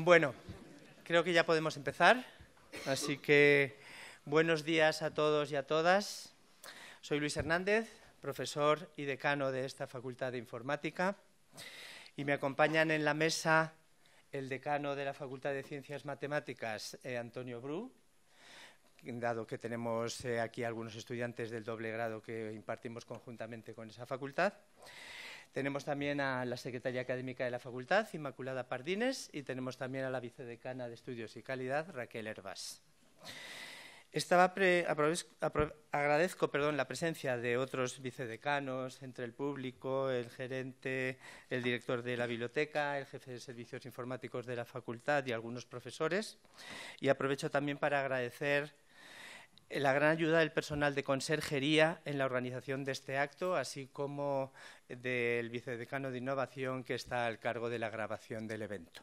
Bueno, creo que ya podemos empezar. Así que buenos días a todos y a todas. Soy Luis Hernández, profesor y decano de esta Facultad de Informática. Y me acompañan en la mesa el decano de la Facultad de Ciencias Matemáticas, eh, Antonio Bru, dado que tenemos eh, aquí algunos estudiantes del doble grado que impartimos conjuntamente con esa facultad. Tenemos también a la secretaria académica de la facultad, Inmaculada Pardines, y tenemos también a la vicedecana de Estudios y Calidad, Raquel Herbas. agradezco perdón, la presencia de otros vicedecanos entre el público, el gerente, el director de la biblioteca, el jefe de servicios informáticos de la facultad y algunos profesores. Y aprovecho también para agradecer eh, la gran ayuda del personal de conserjería en la organización de este acto, así como eh, del vicedecano de innovación que está al cargo de la grabación del evento.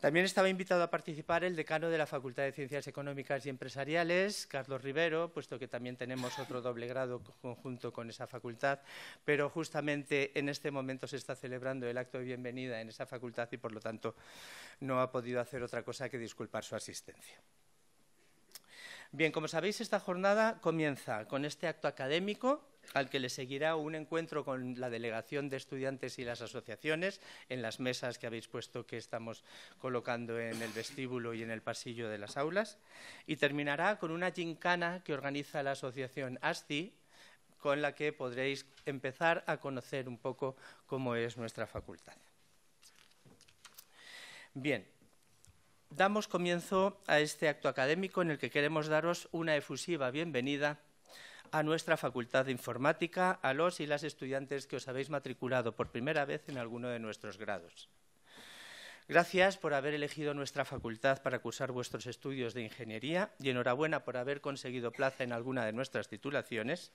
También estaba invitado a participar el decano de la Facultad de Ciencias Económicas y Empresariales, Carlos Rivero, puesto que también tenemos otro doble grado conjunto con esa facultad, pero justamente en este momento se está celebrando el acto de bienvenida en esa facultad y, por lo tanto, no ha podido hacer otra cosa que disculpar su asistencia. Bien, como sabéis, esta jornada comienza con este acto académico al que le seguirá un encuentro con la delegación de estudiantes y las asociaciones en las mesas que habéis puesto que estamos colocando en el vestíbulo y en el pasillo de las aulas y terminará con una gincana que organiza la asociación ASCI con la que podréis empezar a conocer un poco cómo es nuestra facultad. Bien, damos comienzo a este acto académico en el que queremos daros una efusiva bienvenida a nuestra Facultad de Informática, a los y las estudiantes que os habéis matriculado por primera vez en alguno de nuestros grados. Gracias por haber elegido nuestra facultad para cursar vuestros estudios de ingeniería y enhorabuena por haber conseguido plaza en alguna de nuestras titulaciones,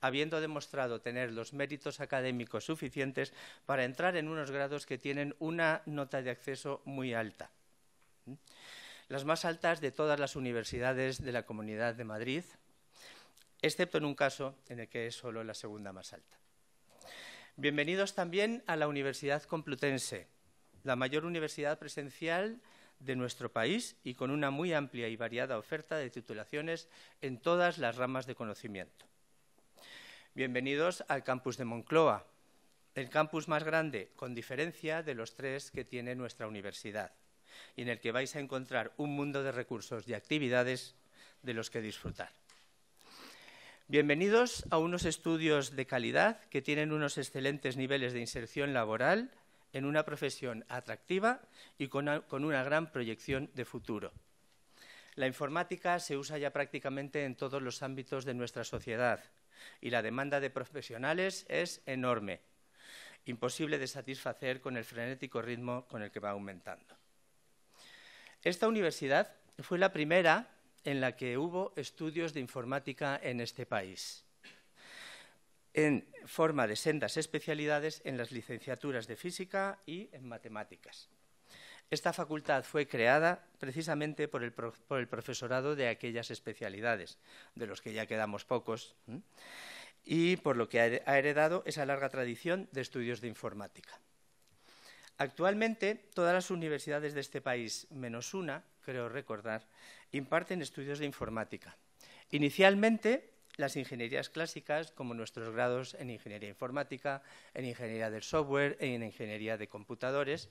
habiendo demostrado tener los méritos académicos suficientes para entrar en unos grados que tienen una nota de acceso muy alta las más altas de todas las universidades de la Comunidad de Madrid, excepto en un caso en el que es solo la segunda más alta. Bienvenidos también a la Universidad Complutense, la mayor universidad presencial de nuestro país y con una muy amplia y variada oferta de titulaciones en todas las ramas de conocimiento. Bienvenidos al campus de Moncloa, el campus más grande, con diferencia de los tres que tiene nuestra universidad y en el que vais a encontrar un mundo de recursos y actividades de los que disfrutar. Bienvenidos a unos estudios de calidad que tienen unos excelentes niveles de inserción laboral en una profesión atractiva y con una, gran proyección de futuro. La informática se usa ya prácticamente en todos los ámbitos de nuestra sociedad y la demanda de profesionales es enorme, imposible de satisfacer con el frenético ritmo con el que va aumentando. Esta universidad fue la primera en la que hubo estudios de informática en este país, en forma de sendas especialidades en las licenciaturas de física y en matemáticas. Esta facultad fue creada precisamente por el, profesorado de aquellas especialidades, de los que ya quedamos pocos, y por lo que ha heredado esa larga tradición de estudios de informática. Actualmente, todas las universidades de este país, menos una, creo recordar, imparten estudios de informática. Inicialmente, las ingenierías clásicas, como nuestros grados en ingeniería informática, en ingeniería del software, en ingeniería de computadores,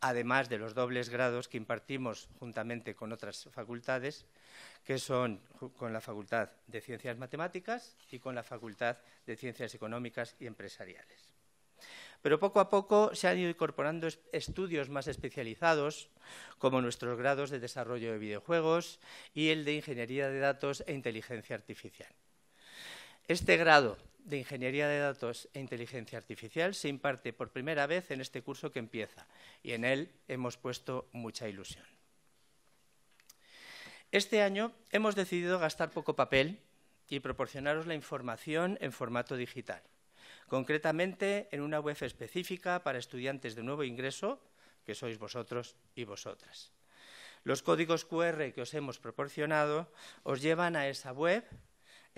además de los dobles grados que impartimos juntamente con otras facultades, que son con la Facultad de Ciencias Matemáticas y con la Facultad de Ciencias Económicas y Empresariales. Pero poco a poco se han ido incorporando estudios más especializados, como nuestros grados de desarrollo de videojuegos y el de ingeniería de datos e inteligencia artificial. Este grado de Ingeniería de Datos e Inteligencia Artificial se imparte por primera vez en este curso que empieza y en él hemos puesto mucha ilusión. Este año hemos decidido gastar poco papel y proporcionaros la información en formato digital concretamente en una web específica para estudiantes de nuevo ingreso, que sois vosotros y vosotras. Los códigos QR que os hemos proporcionado os llevan a esa web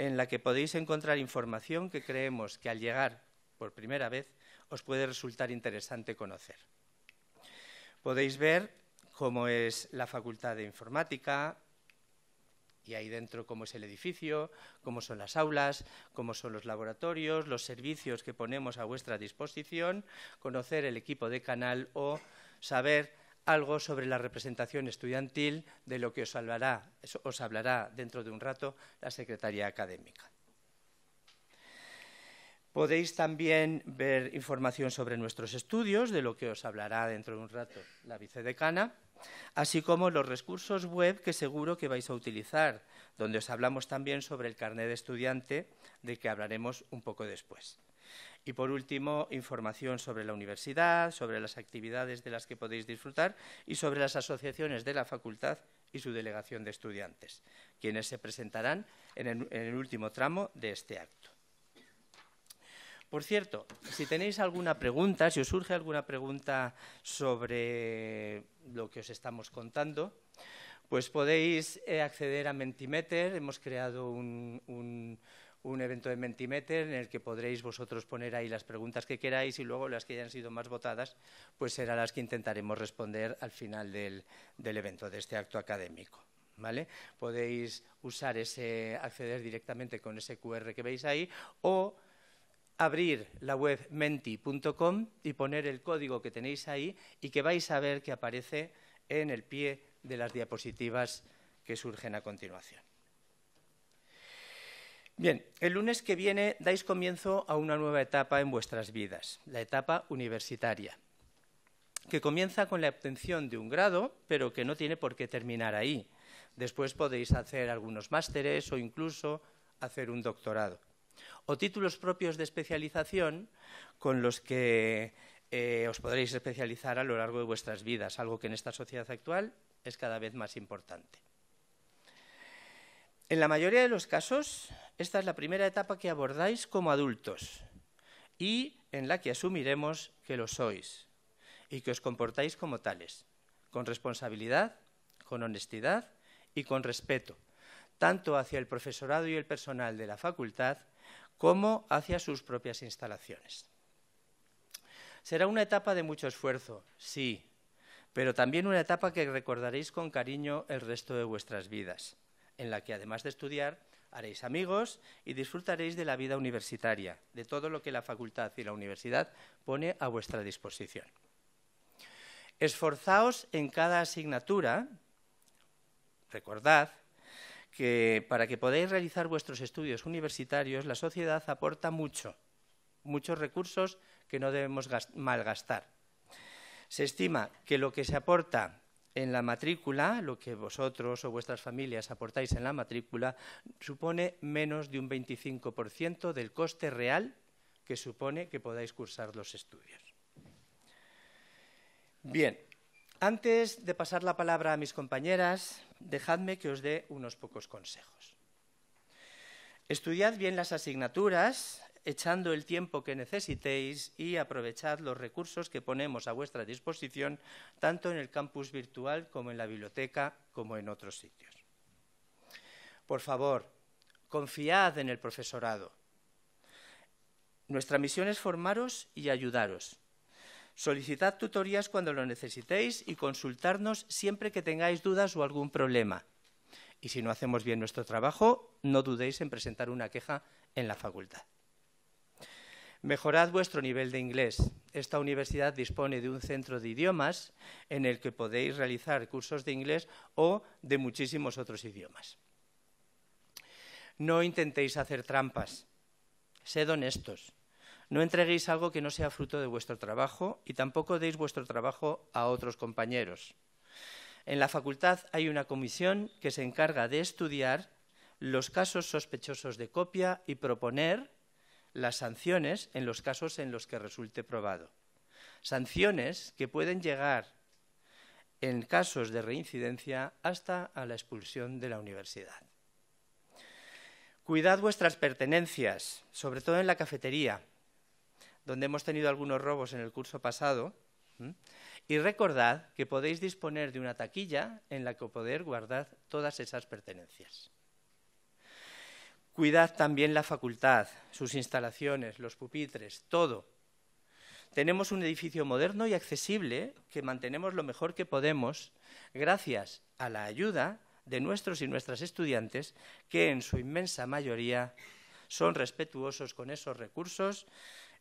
en la que podéis encontrar información que creemos que al llegar por primera vez os puede resultar interesante conocer. Podéis ver cómo es la Facultad de Informática, y ahí dentro cómo es el edificio, cómo son las aulas, cómo son los laboratorios, los servicios que ponemos a vuestra disposición, conocer el equipo de canal o saber algo sobre la representación estudiantil de lo que os hablará, os hablará dentro de un rato la Secretaría Académica. Podéis también ver información sobre nuestros estudios, de lo que os hablará dentro de un rato la vicedecana así como los recursos web que seguro que vais a utilizar, donde os hablamos también sobre el carnet de estudiante, del que hablaremos un poco después. Y por último, información sobre la universidad, sobre las actividades de las que podéis disfrutar y sobre las asociaciones de la facultad y su delegación de estudiantes, quienes se presentarán en el último tramo de este acto. Por cierto, si tenéis alguna pregunta, si os surge alguna pregunta sobre lo que os estamos contando, pues podéis eh, acceder a Mentimeter. Hemos creado un, evento de Mentimeter en el que podréis vosotros poner ahí las preguntas que queráis y luego las que hayan sido más votadas, pues serán las que intentaremos responder al final del, del evento, de este acto académico. ¿Vale? Podéis usar ese, acceder directamente con ese QR que veis ahí o abrir la web menti.com y poner el código que tenéis ahí y que vais a ver que aparece en el pie de las diapositivas que surgen a continuación. Bien, el lunes que viene dais comienzo a una nueva etapa en vuestras vidas, la etapa universitaria, que comienza con la obtención de un grado, pero que no tiene por qué terminar ahí. Después podéis hacer algunos másteres o incluso hacer un doctorado o títulos propios de especialización con los que eh, os podréis especializar a lo largo de vuestras vidas, algo que en esta sociedad actual es cada vez más importante. En la mayoría de los casos, esta es la primera etapa que abordáis como adultos y en la que asumiremos que lo sois y que os comportáis como tales, con responsabilidad, con honestidad y con respeto, tanto hacia el profesorado y el personal de la facultad como hacia sus propias instalaciones. Será una etapa de mucho esfuerzo, sí, pero también una etapa que recordaréis con cariño el resto de vuestras vidas, en la que además de estudiar, haréis amigos y disfrutaréis de la vida universitaria, de todo lo que la facultad y la universidad pone a vuestra disposición. Esforzaos en cada asignatura, recordad que para que podáis realizar vuestros estudios universitarios, la sociedad aporta mucho, muchos recursos que no debemos malgastar. Se estima que lo que se aporta en la matrícula, lo que vosotros o vuestras familias aportáis en la matrícula, supone menos de un 25% del coste real que supone que podáis cursar los estudios. Bien, antes de pasar la palabra a mis compañeras, dejadme que os dé unos pocos consejos. Estudiad bien las asignaturas, echando el tiempo que necesitéis y aprovechad los recursos que ponemos a vuestra disposición, tanto en el campus virtual como en la biblioteca, como en otros sitios. Por favor, confiad en el profesorado. Nuestra misión es formaros y ayudaros. Solicitad tutorías cuando lo necesitéis y consultarnos siempre que tengáis dudas o algún problema. Y si no hacemos bien nuestro trabajo, no dudéis en presentar una queja en la facultad. Mejorad vuestro nivel de inglés. Esta universidad dispone de un centro de idiomas en el que podéis realizar cursos de inglés o de muchísimos otros idiomas. No intentéis hacer trampas. Sed honestos. No entreguéis algo que no sea fruto de vuestro trabajo y tampoco deis vuestro trabajo a otros compañeros. En la facultad hay una comisión que se encarga de estudiar los casos sospechosos de copia y proponer las sanciones en los casos en los que resulte probado. Sanciones que pueden llegar en casos de reincidencia hasta a la expulsión de la universidad. Cuidad vuestras pertenencias, sobre todo en la cafetería, donde hemos tenido algunos robos en el curso pasado. Y recordad que podéis disponer de una taquilla en la que poder guardar todas esas pertenencias. Cuidad también la facultad, sus instalaciones, los pupitres, todo. Tenemos un edificio moderno y accesible que mantenemos lo mejor que podemos gracias a la ayuda de nuestros y nuestras estudiantes que en su inmensa mayoría son respetuosos con esos recursos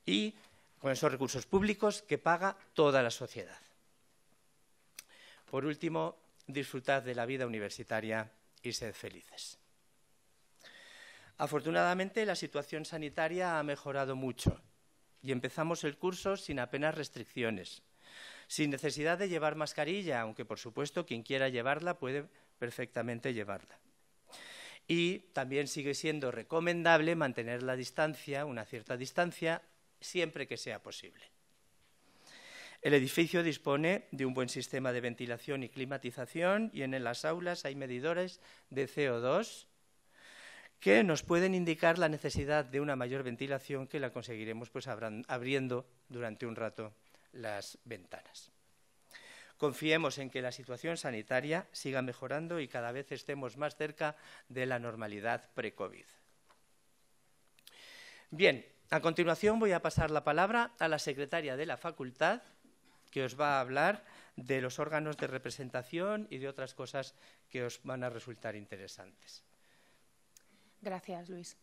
y con esos recursos públicos que paga toda la sociedad. Por último, disfrutad de la vida universitaria y sed felices. Afortunadamente, la situación sanitaria ha mejorado mucho y empezamos el curso sin apenas restricciones, sin necesidad de llevar mascarilla, aunque por supuesto quien quiera llevarla puede perfectamente llevarla. Y también sigue siendo recomendable mantener la distancia, una cierta distancia, siempre que sea posible. El edificio dispone de un buen sistema de ventilación y climatización y en las aulas hay medidores de CO2 que nos pueden indicar la necesidad de una mayor ventilación que la conseguiremos pues, abriendo durante un rato las ventanas. Confiemos en que la situación sanitaria siga mejorando y cada vez estemos más cerca de la normalidad pre-COVID. Bien, a continuación voy a pasar la palabra a la secretaria de la facultad, que os va a hablar de los órganos de representación y de otras cosas que os van a resultar interesantes. Gracias, Luis.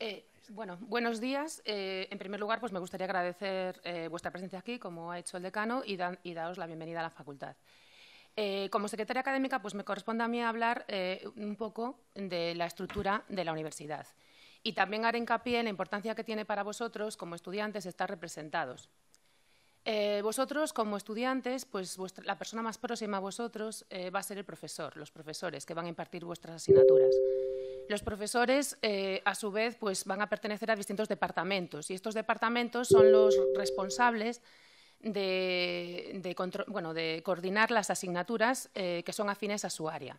Eh, bueno, buenos días. Eh, en primer lugar, pues me gustaría agradecer eh, vuestra presencia aquí, como ha hecho el decano, y, y daros la bienvenida a la facultad. como secretaria académica, pues me corresponde a mí hablar un poco de la estructura de la universidad y también haré hincapié en la importancia que tiene para vosotros como estudiantes estar representados. Eh, vosotros como estudiantes, pues la persona más próxima a vosotros eh, va a ser el profesor, los profesores que van a impartir vuestras asignaturas. Los profesores, eh, a su vez, pues van a pertenecer a distintos departamentos y estos departamentos son los responsables de coordinar las asignaturas que son afines a su área.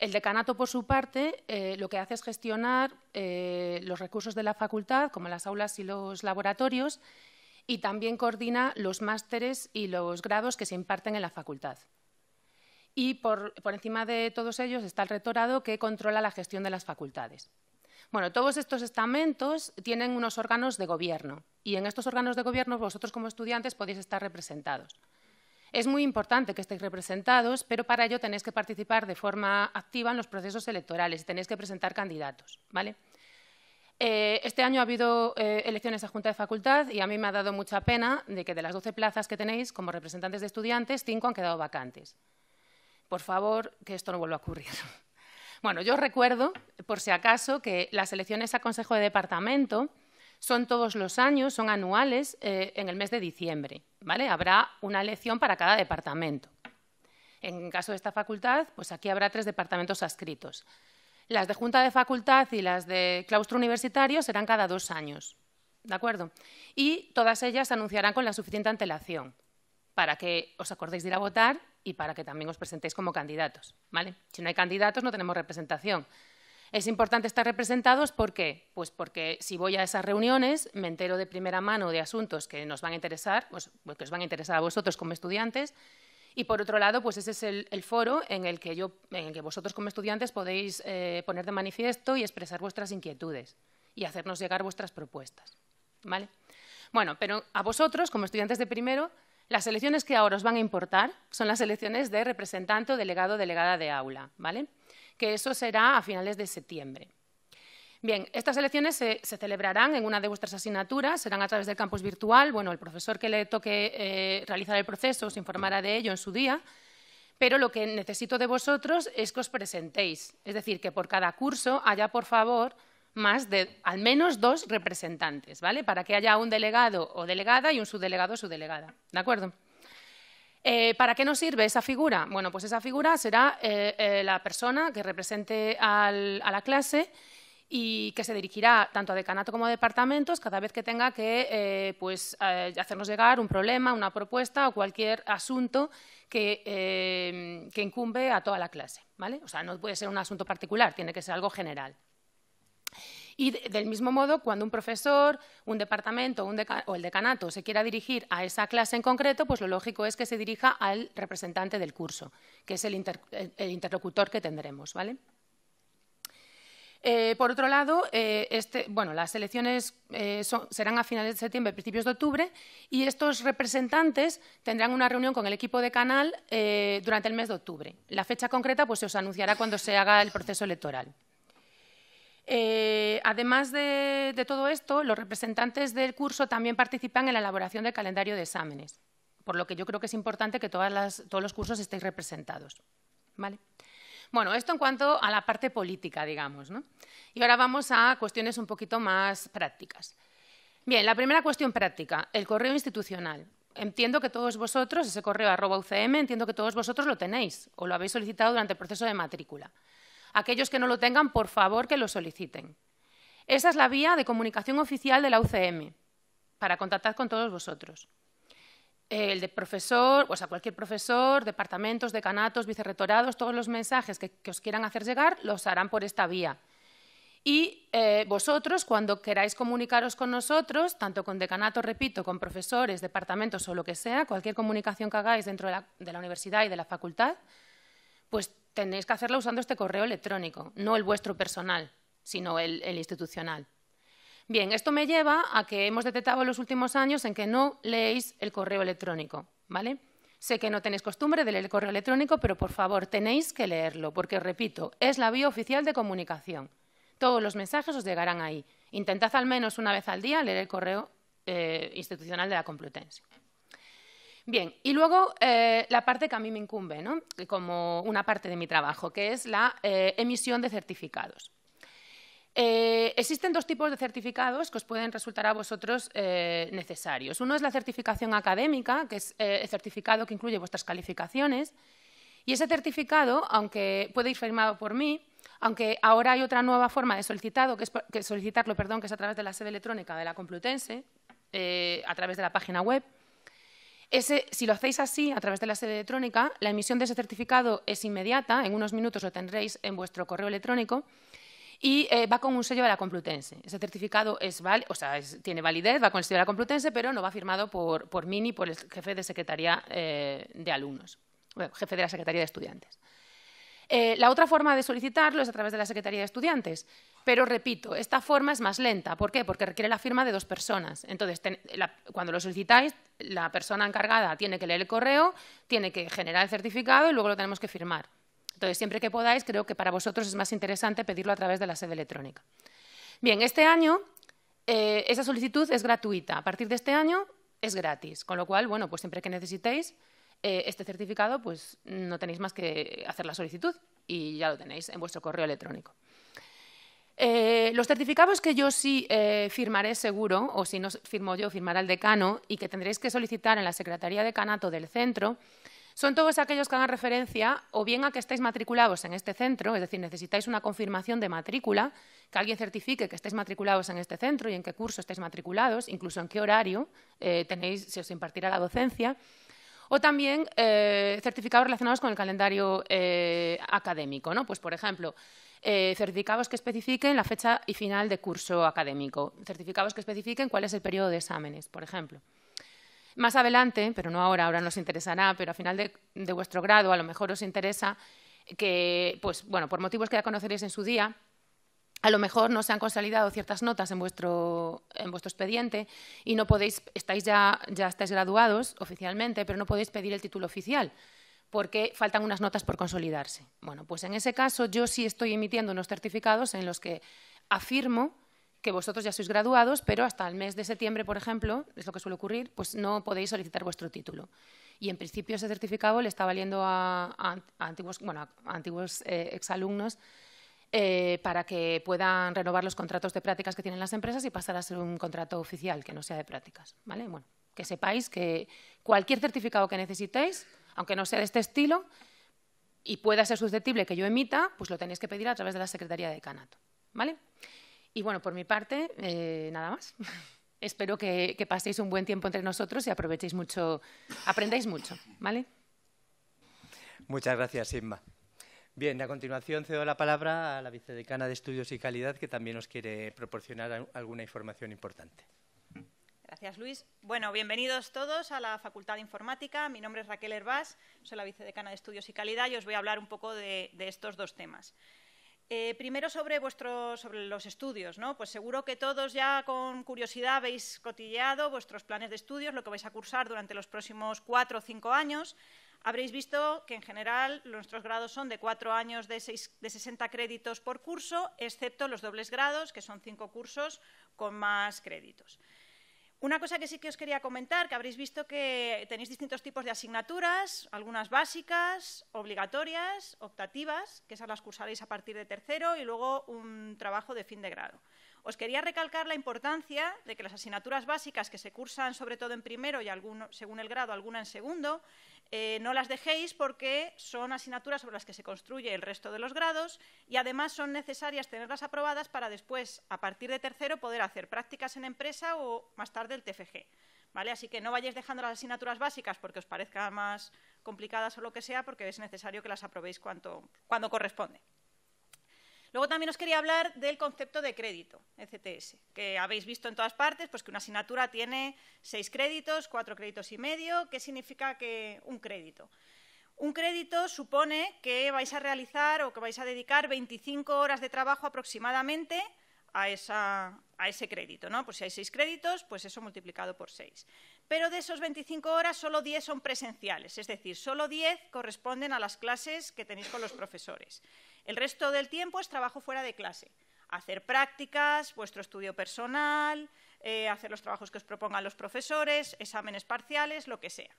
El decanato, por su parte, eh, lo que hace es gestionar eh, los recursos de la facultad, como las aulas y los laboratorios, y también coordina los másteres y los grados que se imparten en la facultad. Y por, por encima de todos ellos está el rectorado, que controla la gestión de las facultades. Bueno, todos estos estamentos tienen unos órganos de gobierno, y en estos órganos de gobierno vosotros como estudiantes podéis estar representados. Es muy importante que estéis representados, pero para ello tenéis que participar de forma activa en los procesos electorales y tenéis que presentar candidatos. ¿vale? Eh, este año ha habido eh, elecciones a Junta de Facultad y a mí me ha dado mucha pena de que de las 12 plazas que tenéis como representantes de estudiantes, 5 han quedado vacantes. Por favor, que esto no vuelva a ocurrir. Bueno, yo recuerdo, por si acaso, que las elecciones a Consejo de Departamento son todos los años, son anuales, eh, en el mes de diciembre. Habrá una elección para cada departamento. En caso de esta facultad, pues aquí habrá tres departamentos adscritos. Las de junta de facultad y las de claustro universitario serán cada dos años, ¿de acuerdo? Y todas ellas se anunciarán con la suficiente antelación para que os acordéis de ir a votar y para que también os presentéis como candidatos, Si no hay candidatos no tenemos representación, es importante estar representados, ¿por qué? Pues porque si voy a esas reuniones me entero de primera mano de asuntos que nos van a interesar, pues, pues, que os van a interesar a vosotros como estudiantes, y por otro lado, pues ese es el, foro en el, que yo, en el que vosotros como estudiantes podéis eh, poner de manifiesto y expresar vuestras inquietudes y hacernos llegar vuestras propuestas. ¿Vale? Bueno, pero a vosotros, como estudiantes de primero, las elecciones que ahora os van a importar son las elecciones de representante o delegado o delegada de aula, ¿vale? que eso será a finales de septiembre. Bien, estas elecciones se, celebrarán en una de vuestras asignaturas, serán a través del campus virtual. Bueno, el profesor que le toque eh, realizar el proceso os informará de ello en su día, pero lo que necesito de vosotros es que os presentéis. Es decir, que por cada curso haya, por favor, más de al menos dos representantes, ¿vale? Para que haya un delegado o delegada y un subdelegado o subdelegada. ¿De acuerdo? Eh, ¿Para qué nos sirve esa figura? Bueno, pues esa figura será eh, eh, la persona que represente a la clase y que se dirigirá tanto a decanato como a departamentos cada vez que tenga que pues, hacernos llegar un problema, una propuesta o cualquier asunto que, incumbe a toda la clase. ¿vale? O sea, no puede ser un asunto particular, tiene que ser algo general. Y del mismo modo, cuando un profesor, un departamento o el decanato se quiera dirigir a esa clase en concreto, pues lo lógico es que se dirija al representante del curso, que es el, interlocutor que tendremos. Eh, por otro lado, eh, este, las elecciones eh, serán a finales de septiembre, principios de octubre, y estos representantes tendrán una reunión con el equipo de canal durante el mes de octubre. La fecha concreta pues, se os anunciará cuando se haga el proceso electoral. Eh, además de, todo esto, los representantes del curso también participan en la elaboración del calendario de exámenes, por lo que yo creo que es importante que todos los cursos estéis representados. Bueno, esto en cuanto a la parte política, digamos. Y ahora vamos a cuestiones un poquito más prácticas. Bien, la primera cuestión práctica, el correo institucional. Entiendo que todos vosotros, ese correo arroba UCM, entiendo que todos vosotros lo tenéis o lo habéis solicitado durante el proceso de matrícula. Aquellos que no lo tengan, por favor, que lo soliciten. Esa es la vía de comunicación oficial de la UCM para contactar con todos vosotros. El de profesor, o sea, cualquier profesor, departamentos, decanatos, vicerrectorados, todos los mensajes que, os quieran hacer llegar los harán por esta vía. Y eh, vosotros, cuando queráis comunicaros con nosotros, tanto con decanatos, repito, con profesores, departamentos o lo que sea, cualquier comunicación que hagáis dentro de la, de la universidad y de la facultad, pues tendréis que hacerlo usando este correo electrónico, no el vuestro personal, sino el, institucional. Bien, esto me lleva a que hemos detectado en los últimos años en que no leéis el correo electrónico, ¿vale? Sé que no tenéis costumbre de leer el correo electrónico, pero por favor, tenéis que leerlo, porque repito, es la vía oficial de comunicación. Todos los mensajes os llegarán ahí. Intentad al menos una vez al día leer el correo eh, institucional de la Complutense. Bien, y luego eh, la parte que a mí me incumbe, ¿no? como una parte de mi trabajo, que es la eh, emisión de certificados. Eh, existen dos tipos de certificados que os pueden resultar a vosotros necesarios. Uno es la certificación académica, que es el certificado que incluye vuestras calificaciones. Y ese certificado, aunque puede ir firmado por mí, aunque ahora hay otra nueva forma de solicitado, que es, solicitarlo, perdón, que es a través de la sede electrónica de la Complutense, a través de la página web, si lo hacéis así, a través de la sede electrónica, la emisión de ese certificado es inmediata, en unos minutos lo tendréis en vuestro correo electrónico y eh, va con un sello de la Complutense. Ese certificado tiene validez, va con el sello de la Complutense, pero no va firmado por, por mí ni por el jefe de Secretaría eh, de Alumnos, jefe de la Secretaría de Estudiantes. Eh, la otra forma de solicitarlo es a través de la Secretaría de Estudiantes. Pero repito, esta forma es más lenta. ¿Por qué? Porque requiere la firma de dos personas. Entonces, cuando lo solicitáis, la persona encargada tiene que leer el correo, tiene que generar el certificado y luego lo tenemos que firmar. Entonces, siempre que podáis, creo que para vosotros es más interesante pedirlo a través de la sede electrónica. Bien, este año eh, esa solicitud es gratuita. A partir de este año es gratis. Con lo cual, bueno, pues siempre que necesitéis eh, este certificado, pues no tenéis más que hacer la solicitud y ya lo tenéis en vuestro correo electrónico. Eh, los certificados que yo sí eh, firmaré seguro, o si no firmo yo, firmará el decano, y que tendréis que solicitar en la Secretaría de Canato del centro, son todos aquellos que hagan referencia o bien a que estáis matriculados en este centro, es decir, necesitáis una confirmación de matrícula, que alguien certifique que estéis matriculados en este centro y en qué curso estéis matriculados, incluso en qué horario eh, tenéis, si os impartirá la docencia, o también certificados relacionados con el calendario académico. ¿no? Pues, por ejemplo, eh, certificados que especifiquen la fecha y final de curso académico, certificados que especifiquen cuál es el periodo de exámenes, por ejemplo. Más adelante, pero no ahora, ahora nos interesará, pero a final de, de vuestro grado a lo mejor os interesa que, pues bueno, por motivos que ya conoceréis en su día, a lo mejor no se han consolidado ciertas notas en vuestro, en vuestro expediente y no podéis, estáis ya, ya estáis graduados oficialmente, pero no podéis pedir el título oficial porque faltan unas notas por consolidarse. Bueno, pues en ese caso yo sí estoy emitiendo unos certificados en los que afirmo que vosotros ya sois graduados, pero hasta el mes de septiembre, por ejemplo, es lo que suele ocurrir, pues no podéis solicitar vuestro título. Y en principio ese certificado le está valiendo a, antiguos, bueno, eh, exalumnos eh, para que puedan renovar los contratos de prácticas que tienen las empresas y pasar a ser un contrato oficial que no sea de prácticas. ¿vale? Bueno, que sepáis que cualquier certificado que necesitéis aunque no sea de este estilo, y pueda ser susceptible que yo emita, pues lo tenéis que pedir a través de la Secretaría de Canato, ¿Vale? Y bueno, por mi parte, eh, nada más. Espero que, paséis un buen tiempo entre nosotros y aprovechéis mucho, aprendáis mucho, Muchas gracias, Inma. Bien, a continuación cedo la palabra a la vicedecana de Estudios y Calidad, que también nos quiere proporcionar alguna información importante. Gracias, Luis. Bueno, bienvenidos todos a la Facultad de Informática. Mi nombre es Raquel Herbás, soy la vicedecana de Estudios y Calidad y os voy a hablar un poco de, estos dos temas. Eh, primero sobre, sobre los estudios, ¿no? Pues seguro que todos ya con curiosidad habéis cotilleado vuestros planes de estudios, lo que vais a cursar durante los próximos cuatro o cinco años. Habréis visto que en general nuestros grados son de cuatro años de, de 60 créditos por curso, excepto los dobles grados, que son cinco cursos con más créditos. Una cosa que sí que os quería comentar, que habréis visto que tenéis distintos tipos de asignaturas, algunas básicas, obligatorias, optativas, que esas las cursaréis a partir de tercero y luego un trabajo de fin de grado. Os quería recalcar la importancia de que las asignaturas básicas que se cursan sobre todo en primero y según el grado, alguna en segundo, eh, no las dejéis porque son asignaturas sobre las que se construye el resto de los grados y además son necesarias tenerlas aprobadas para después, a partir de tercero, poder hacer prácticas en empresa o más tarde el TFG. ¿Vale? Así que no vayáis dejando las asignaturas básicas porque os parezca más complicadas o lo que sea, porque es necesario que las aprobéis cuando corresponde. Luego también os quería hablar del concepto de crédito, ECTS, que habéis visto en todas partes, pues que una asignatura tiene seis créditos, cuatro créditos y medio. ¿Qué significa que un crédito? Un crédito supone que vais a realizar o que vais a dedicar 25 horas de trabajo aproximadamente a, ese crédito. ¿no? Pues si hay seis créditos, pues eso multiplicado por seis. Pero de esos 25 horas, solo 10 son presenciales, es decir, solo 10 corresponden a las clases que tenéis con los profesores. El resto del tiempo es trabajo fuera de clase. Hacer prácticas, vuestro estudio personal, eh, hacer los trabajos que os propongan los profesores, exámenes parciales, lo que sea.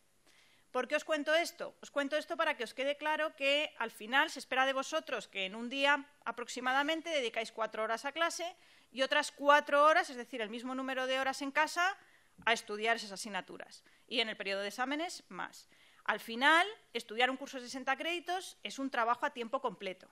¿Por qué os cuento esto? Os cuento esto para que os quede claro que al final se espera de vosotros que en un día aproximadamente dedicáis cuatro horas a clase y otras cuatro horas, es decir, el mismo número de horas en casa, a estudiar esas asignaturas. Y en el periodo de exámenes, más. Al final, estudiar un curso de 60 créditos es un trabajo a tiempo completo.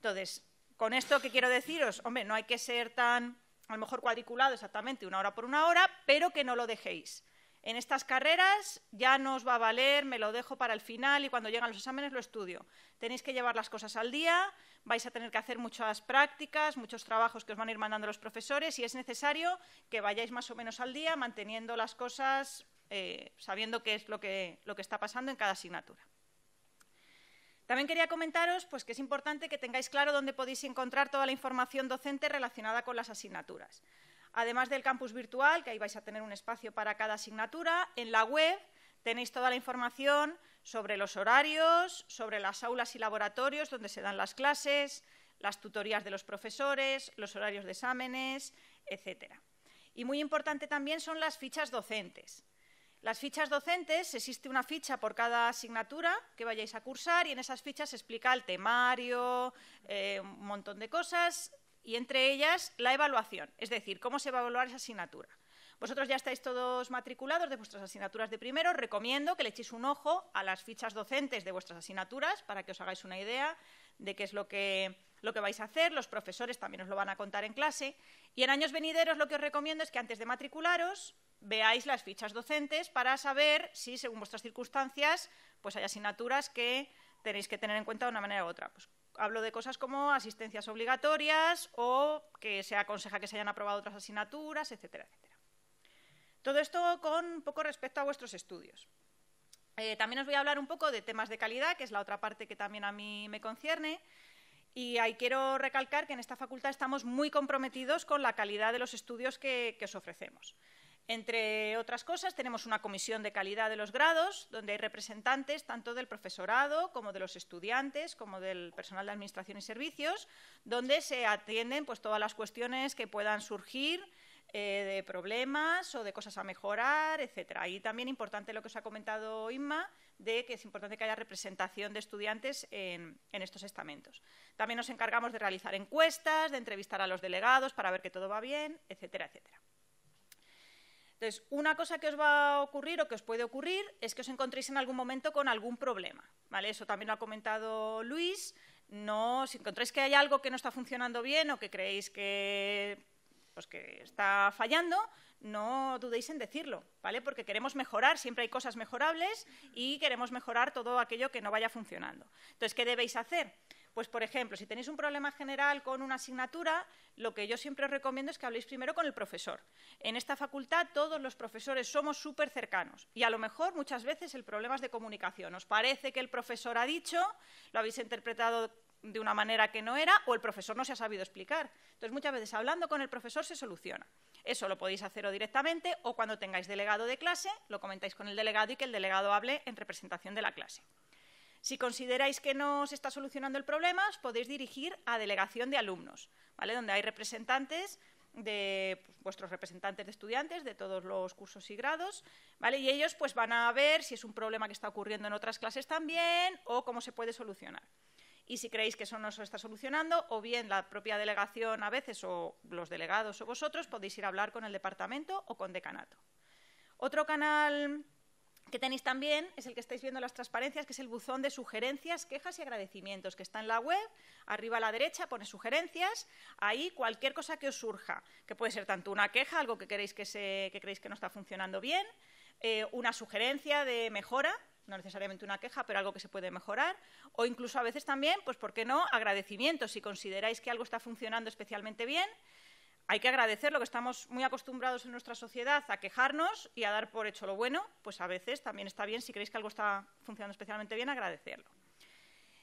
Entonces, con esto que quiero deciros, hombre, no hay que ser tan, a lo mejor cuadriculado exactamente, una hora por una hora, pero que no lo dejéis. En estas carreras ya no os va a valer, me lo dejo para el final y cuando llegan los exámenes lo estudio. Tenéis que llevar las cosas al día, vais a tener que hacer muchas prácticas, muchos trabajos que os van a ir mandando los profesores y es necesario que vayáis más o menos al día manteniendo las cosas, eh, sabiendo qué es lo que, lo que está pasando en cada asignatura. También quería comentaros pues, que es importante que tengáis claro dónde podéis encontrar toda la información docente relacionada con las asignaturas. Además del campus virtual, que ahí vais a tener un espacio para cada asignatura, en la web tenéis toda la información sobre los horarios, sobre las aulas y laboratorios donde se dan las clases, las tutorías de los profesores, los horarios de exámenes, etcétera. Y muy importante también son las fichas docentes. Las fichas docentes, existe una ficha por cada asignatura que vayáis a cursar y en esas fichas se explica el temario, eh, un montón de cosas y entre ellas la evaluación, es decir, cómo se va a evaluar esa asignatura. Vosotros ya estáis todos matriculados de vuestras asignaturas de primero, recomiendo que le echéis un ojo a las fichas docentes de vuestras asignaturas para que os hagáis una idea de qué es lo que, lo que vais a hacer, los profesores también os lo van a contar en clase y en años venideros lo que os recomiendo es que antes de matricularos veáis las fichas docentes para saber si, según vuestras circunstancias, pues hay asignaturas que tenéis que tener en cuenta de una manera u otra. Pues hablo de cosas como asistencias obligatorias o que se aconseja que se hayan aprobado otras asignaturas, etcétera, etcétera. Todo esto con poco respecto a vuestros estudios. Eh, también os voy a hablar un poco de temas de calidad, que es la otra parte que también a mí me concierne. Y ahí quiero recalcar que en esta facultad estamos muy comprometidos con la calidad de los estudios que, que os ofrecemos. Entre otras cosas, tenemos una comisión de calidad de los grados, donde hay representantes tanto del profesorado como de los estudiantes, como del personal de administración y servicios, donde se atienden pues, todas las cuestiones que puedan surgir eh, de problemas o de cosas a mejorar, etcétera. Y también importante lo que os ha comentado Inma, de que es importante que haya representación de estudiantes en, en estos estamentos. También nos encargamos de realizar encuestas, de entrevistar a los delegados para ver que todo va bien, etcétera, etcétera. Entonces, una cosa que os va a ocurrir o que os puede ocurrir es que os encontréis en algún momento con algún problema, ¿vale? Eso también lo ha comentado Luis. No, si encontráis que hay algo que no está funcionando bien o que creéis que, pues, que está fallando, no dudéis en decirlo, ¿vale? Porque queremos mejorar, siempre hay cosas mejorables y queremos mejorar todo aquello que no vaya funcionando. Entonces, ¿qué debéis hacer? Pues, por ejemplo, si tenéis un problema general con una asignatura, lo que yo siempre os recomiendo es que habléis primero con el profesor. En esta facultad todos los profesores somos súper cercanos y a lo mejor muchas veces el problema es de comunicación. Os parece que el profesor ha dicho, lo habéis interpretado de una manera que no era o el profesor no se ha sabido explicar. Entonces, muchas veces hablando con el profesor se soluciona. Eso lo podéis hacer o directamente o cuando tengáis delegado de clase, lo comentáis con el delegado y que el delegado hable en representación de la clase. Si consideráis que no se está solucionando el problema, os podéis dirigir a delegación de alumnos, ¿vale? donde hay representantes de pues, vuestros representantes de estudiantes de todos los cursos y grados, ¿vale? Y ellos pues van a ver si es un problema que está ocurriendo en otras clases también o cómo se puede solucionar. Y si creéis que eso no se está solucionando, o bien la propia delegación a veces o los delegados o vosotros podéis ir a hablar con el departamento o con decanato. Otro canal que tenéis también es el que estáis viendo las transparencias, que es el buzón de sugerencias, quejas y agradecimientos, que está en la web. Arriba a la derecha pone sugerencias. Ahí cualquier cosa que os surja, que puede ser tanto una queja, algo que, queréis que, se, que creéis que no está funcionando bien, eh, una sugerencia de mejora, no necesariamente una queja, pero algo que se puede mejorar, o incluso a veces también, pues, ¿por qué no?, agradecimientos, si consideráis que algo está funcionando especialmente bien hay que agradecer lo que estamos muy acostumbrados en nuestra sociedad a quejarnos y a dar por hecho lo bueno, pues a veces también está bien, si creéis que algo está funcionando especialmente bien, agradecerlo.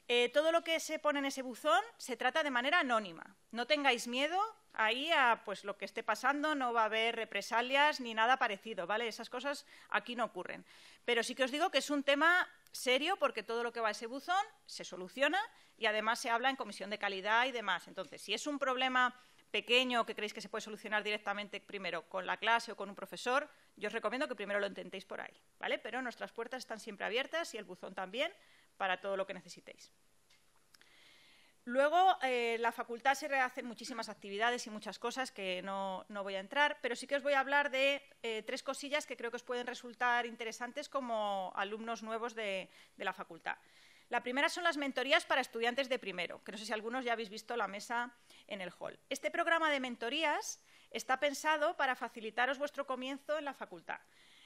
Eh, todo lo que se pone en ese buzón se trata de manera anónima. No tengáis miedo ahí a pues, lo que esté pasando, no va a haber represalias ni nada parecido, ¿vale? Esas cosas aquí no ocurren. Pero sí que os digo que es un tema serio porque todo lo que va a ese buzón se soluciona y además se habla en comisión de calidad y demás. Entonces, si es un problema pequeño que creéis que se puede solucionar directamente primero con la clase o con un profesor, yo os recomiendo que primero lo intentéis por ahí, ¿vale? Pero nuestras puertas están siempre abiertas y el buzón también para todo lo que necesitéis. Luego, eh, la facultad se rehace muchísimas actividades y muchas cosas que no, voy a entrar, pero sí que os voy a hablar de eh, tres cosillas que creo que os pueden resultar interesantes como alumnos nuevos de la facultad. La primera son las mentorías para estudiantes de primero, que no sé si algunos ya habéis visto la mesa en el hall. Este programa de mentorías está pensado para facilitaros vuestro comienzo en la facultad,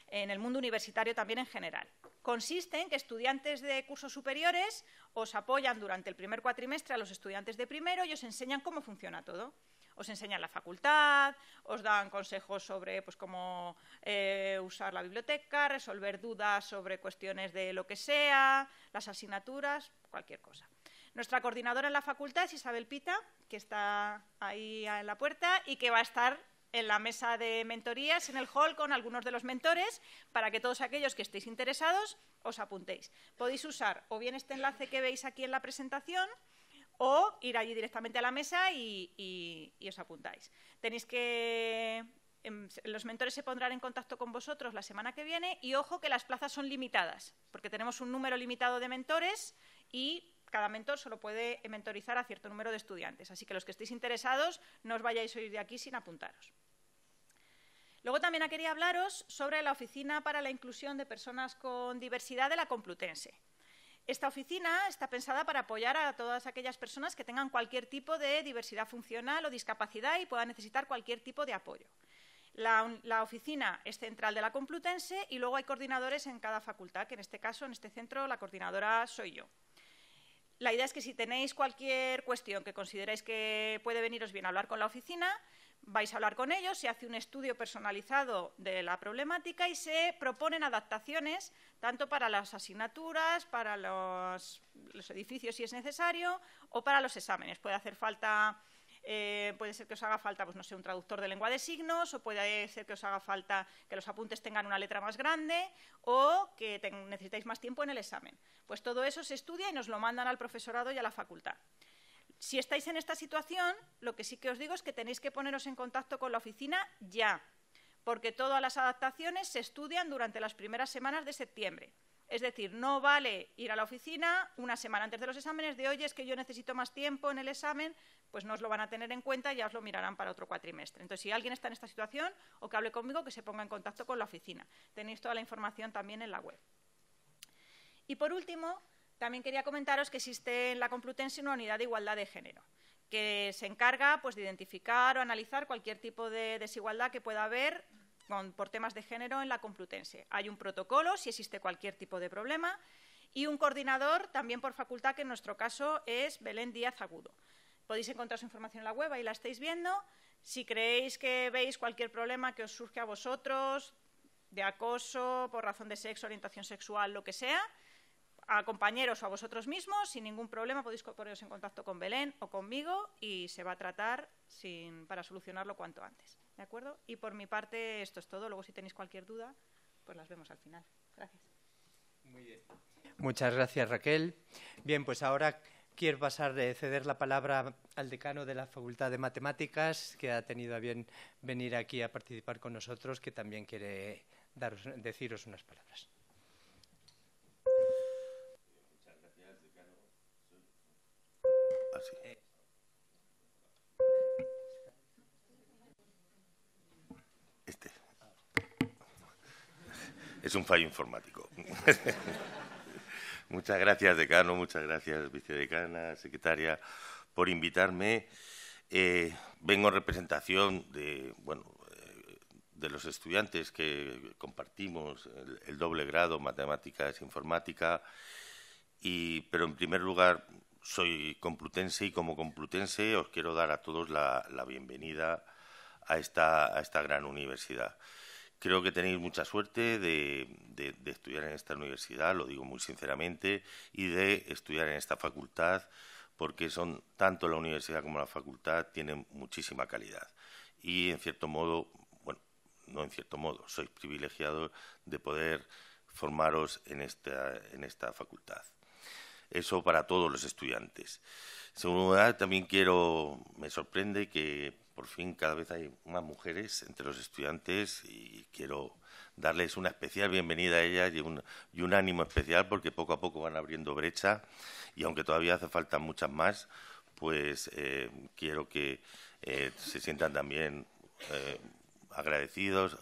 en el mundo universitario también en general. Consiste en que estudiantes de cursos superiores os apoyan durante el primer cuatrimestre a los estudiantes de primero y os enseñan cómo funciona todo os enseñan la facultad, os dan consejos sobre pues, cómo eh, usar la biblioteca, resolver dudas sobre cuestiones de lo que sea, las asignaturas, cualquier cosa. Nuestra coordinadora en la facultad es Isabel Pita, que está ahí en la puerta y que va a estar en la mesa de mentorías, en el hall, con algunos de los mentores, para que todos aquellos que estéis interesados os apuntéis. Podéis usar o bien este enlace que veis aquí en la presentación, o ir allí directamente a la mesa y, os apuntáis. Tenéis que em, los mentores se pondrán en contacto con vosotros la semana que viene y ojo que las plazas son limitadas, porque tenemos un número limitado de mentores y cada mentor solo puede mentorizar a cierto número de estudiantes. Así que los que estéis interesados, no os vayáis a ir de aquí sin apuntaros. Luego también quería hablaros sobre la Oficina para la Inclusión de Personas con Diversidad de la Complutense. Esta oficina está pensada para apoyar a todas aquellas personas que tengan cualquier tipo de diversidad funcional o discapacidad y puedan necesitar cualquier tipo de apoyo. La, oficina es central de la Complutense y luego hay coordinadores en cada facultad, que en este caso, en este centro, la coordinadora soy yo. La idea es que si tenéis cualquier cuestión que consideráis que puede veniros bien a hablar con la oficina, vais a hablar con ellos, se hace un estudio personalizado de la problemática y se proponen adaptaciones tanto para las asignaturas, para los, edificios si es necesario o para los exámenes. Puede hacer falta, eh, puede ser que os haga falta, pues no sé, un traductor de lengua de signos o puede ser que os haga falta que los apuntes tengan una letra más grande o que necesitáis más tiempo en el examen. Pues todo eso se estudia y nos lo mandan al profesorado y a la facultad. Si estáis en esta situación, lo que sí que os digo es que tenéis que poneros en contacto con la oficina ya, porque todas las adaptaciones se estudian durante las primeras semanas de septiembre. Es decir, no vale ir a la oficina una semana antes de los exámenes de, oye, es que yo necesito más tiempo en el examen, pues no os lo van a tener en cuenta, y ya os lo mirarán para otro cuatrimestre. Entonces, si alguien está en esta situación o que hable conmigo, que se ponga en contacto con la oficina. Tenéis toda la información también en la web. Y por último, también quería comentaros que existe en la Complutense una unidad de igualdad de género que se encarga pues, de identificar o analizar cualquier tipo de desigualdad que pueda haber por temas de género en la Complutense. Hay un protocolo si existe cualquier tipo de problema y un coordinador también por facultad, que en nuestro caso es Belén Díaz Agudo. Podéis encontrar su información en la web, y la estáis viendo. Si creéis que veis cualquier problema que os surge a vosotros, de acoso, por razón de sexo, orientación sexual, lo que sea, a compañeros o a vosotros mismos, sin ningún problema podéis poneros en contacto con Belén o conmigo y se va a tratar para solucionarlo cuanto antes. ¿De acuerdo? Y por mi parte esto es todo. Luego si tenéis cualquier duda, pues las vemos al final. Gracias. Muy bien. Muchas gracias, Raquel. Bien, pues ahora quiero pasar de ceder la palabra al decano de la Facultad de Matemáticas, que ha tenido a bien venir aquí a participar con nosotros, que también quiere daros, deciros unas palabras. es un fallo informático. muchas gracias, decano, muchas gracias, vicedecana, secretaria, por invitarme. Eh, vengo en representación de, bueno, eh, de los estudiantes que compartimos el, doble grado matemáticas e informática y, pero en primer lugar soy complutense y como complutense os quiero dar a todos la, la bienvenida a esta, a esta gran universidad creo que tenéis mucha suerte de, estudiar en esta universidad, lo digo muy sinceramente, y de estudiar en esta facultad, porque son tanto la universidad como la facultad tienen muchísima calidad. Y en cierto modo, bueno, no en cierto modo, sois privilegiados de poder formaros en esta, en esta facultad. Eso para todos los estudiantes. lugar, también quiero, me sorprende que por fin cada vez hay más mujeres entre los estudiantes y quiero darles una especial bienvenida a ellas y un, un ánimo especial porque poco a poco van abriendo brecha y aunque todavía hace falta muchas más, pues eh, quiero que eh, se sientan también eh, agradecidos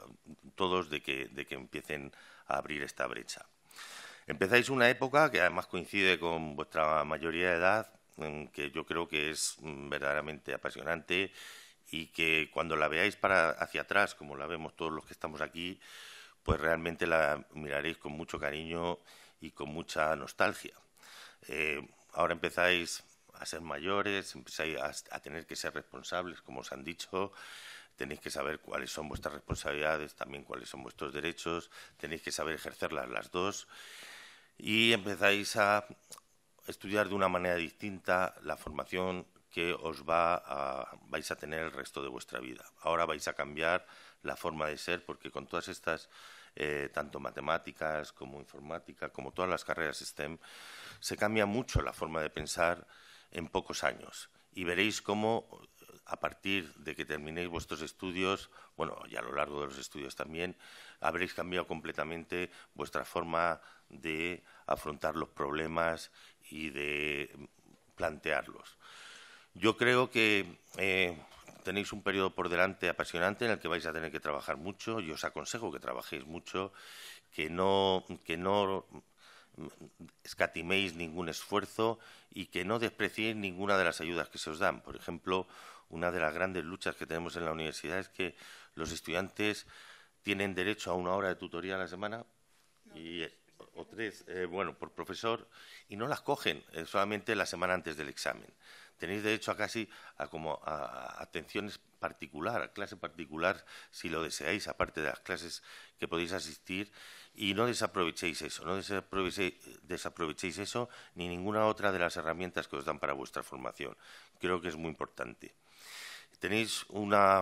todos de que, de que empiecen a abrir esta brecha. Empezáis una época que además coincide con vuestra mayoría de edad, que yo creo que es mm, verdaderamente apasionante y que cuando la veáis para hacia atrás, como la vemos todos los que estamos aquí, pues realmente la miraréis con mucho cariño y con mucha nostalgia. Eh, ahora empezáis a ser mayores, empezáis a, a, tener que ser responsables, como os han dicho, tenéis que saber cuáles son vuestras responsabilidades, también cuáles son vuestros derechos, tenéis que saber ejercerlas las dos y empezáis a estudiar de una manera distinta la formación, que os va a, vais a tener el resto de vuestra vida. Ahora vais a cambiar la forma de ser porque con todas estas, eh, tanto matemáticas como informática, como todas las carreras STEM, se cambia mucho la forma de pensar en pocos años. Y veréis cómo a partir de que terminéis vuestros estudios, bueno, y a lo largo de los estudios también, habréis cambiado completamente vuestra forma de afrontar los problemas y de mm, plantearlos. Yo creo que eh, tenéis un periodo por delante apasionante en el que vais a tener que trabajar mucho. Yo os aconsejo que trabajéis mucho, que no, que escatiméis ningún esfuerzo y que no despreciéis ninguna de las ayudas que se os dan. Por ejemplo, una de las grandes luchas que tenemos en la universidad es que los estudiantes tienen derecho a una hora de tutoría a la semana eh, o tres, eh, bueno, por profesor, y no las cogen solamente la semana antes del examen. Tenéis derecho a casi a como a, atenciones particular, a clase particular, si lo deseáis, aparte de las clases que podéis asistir, y no desaprovechéis eso, no desaprovechéis, eso ni ninguna otra de las herramientas que os dan para vuestra formación. Creo que es muy importante. Tenéis una,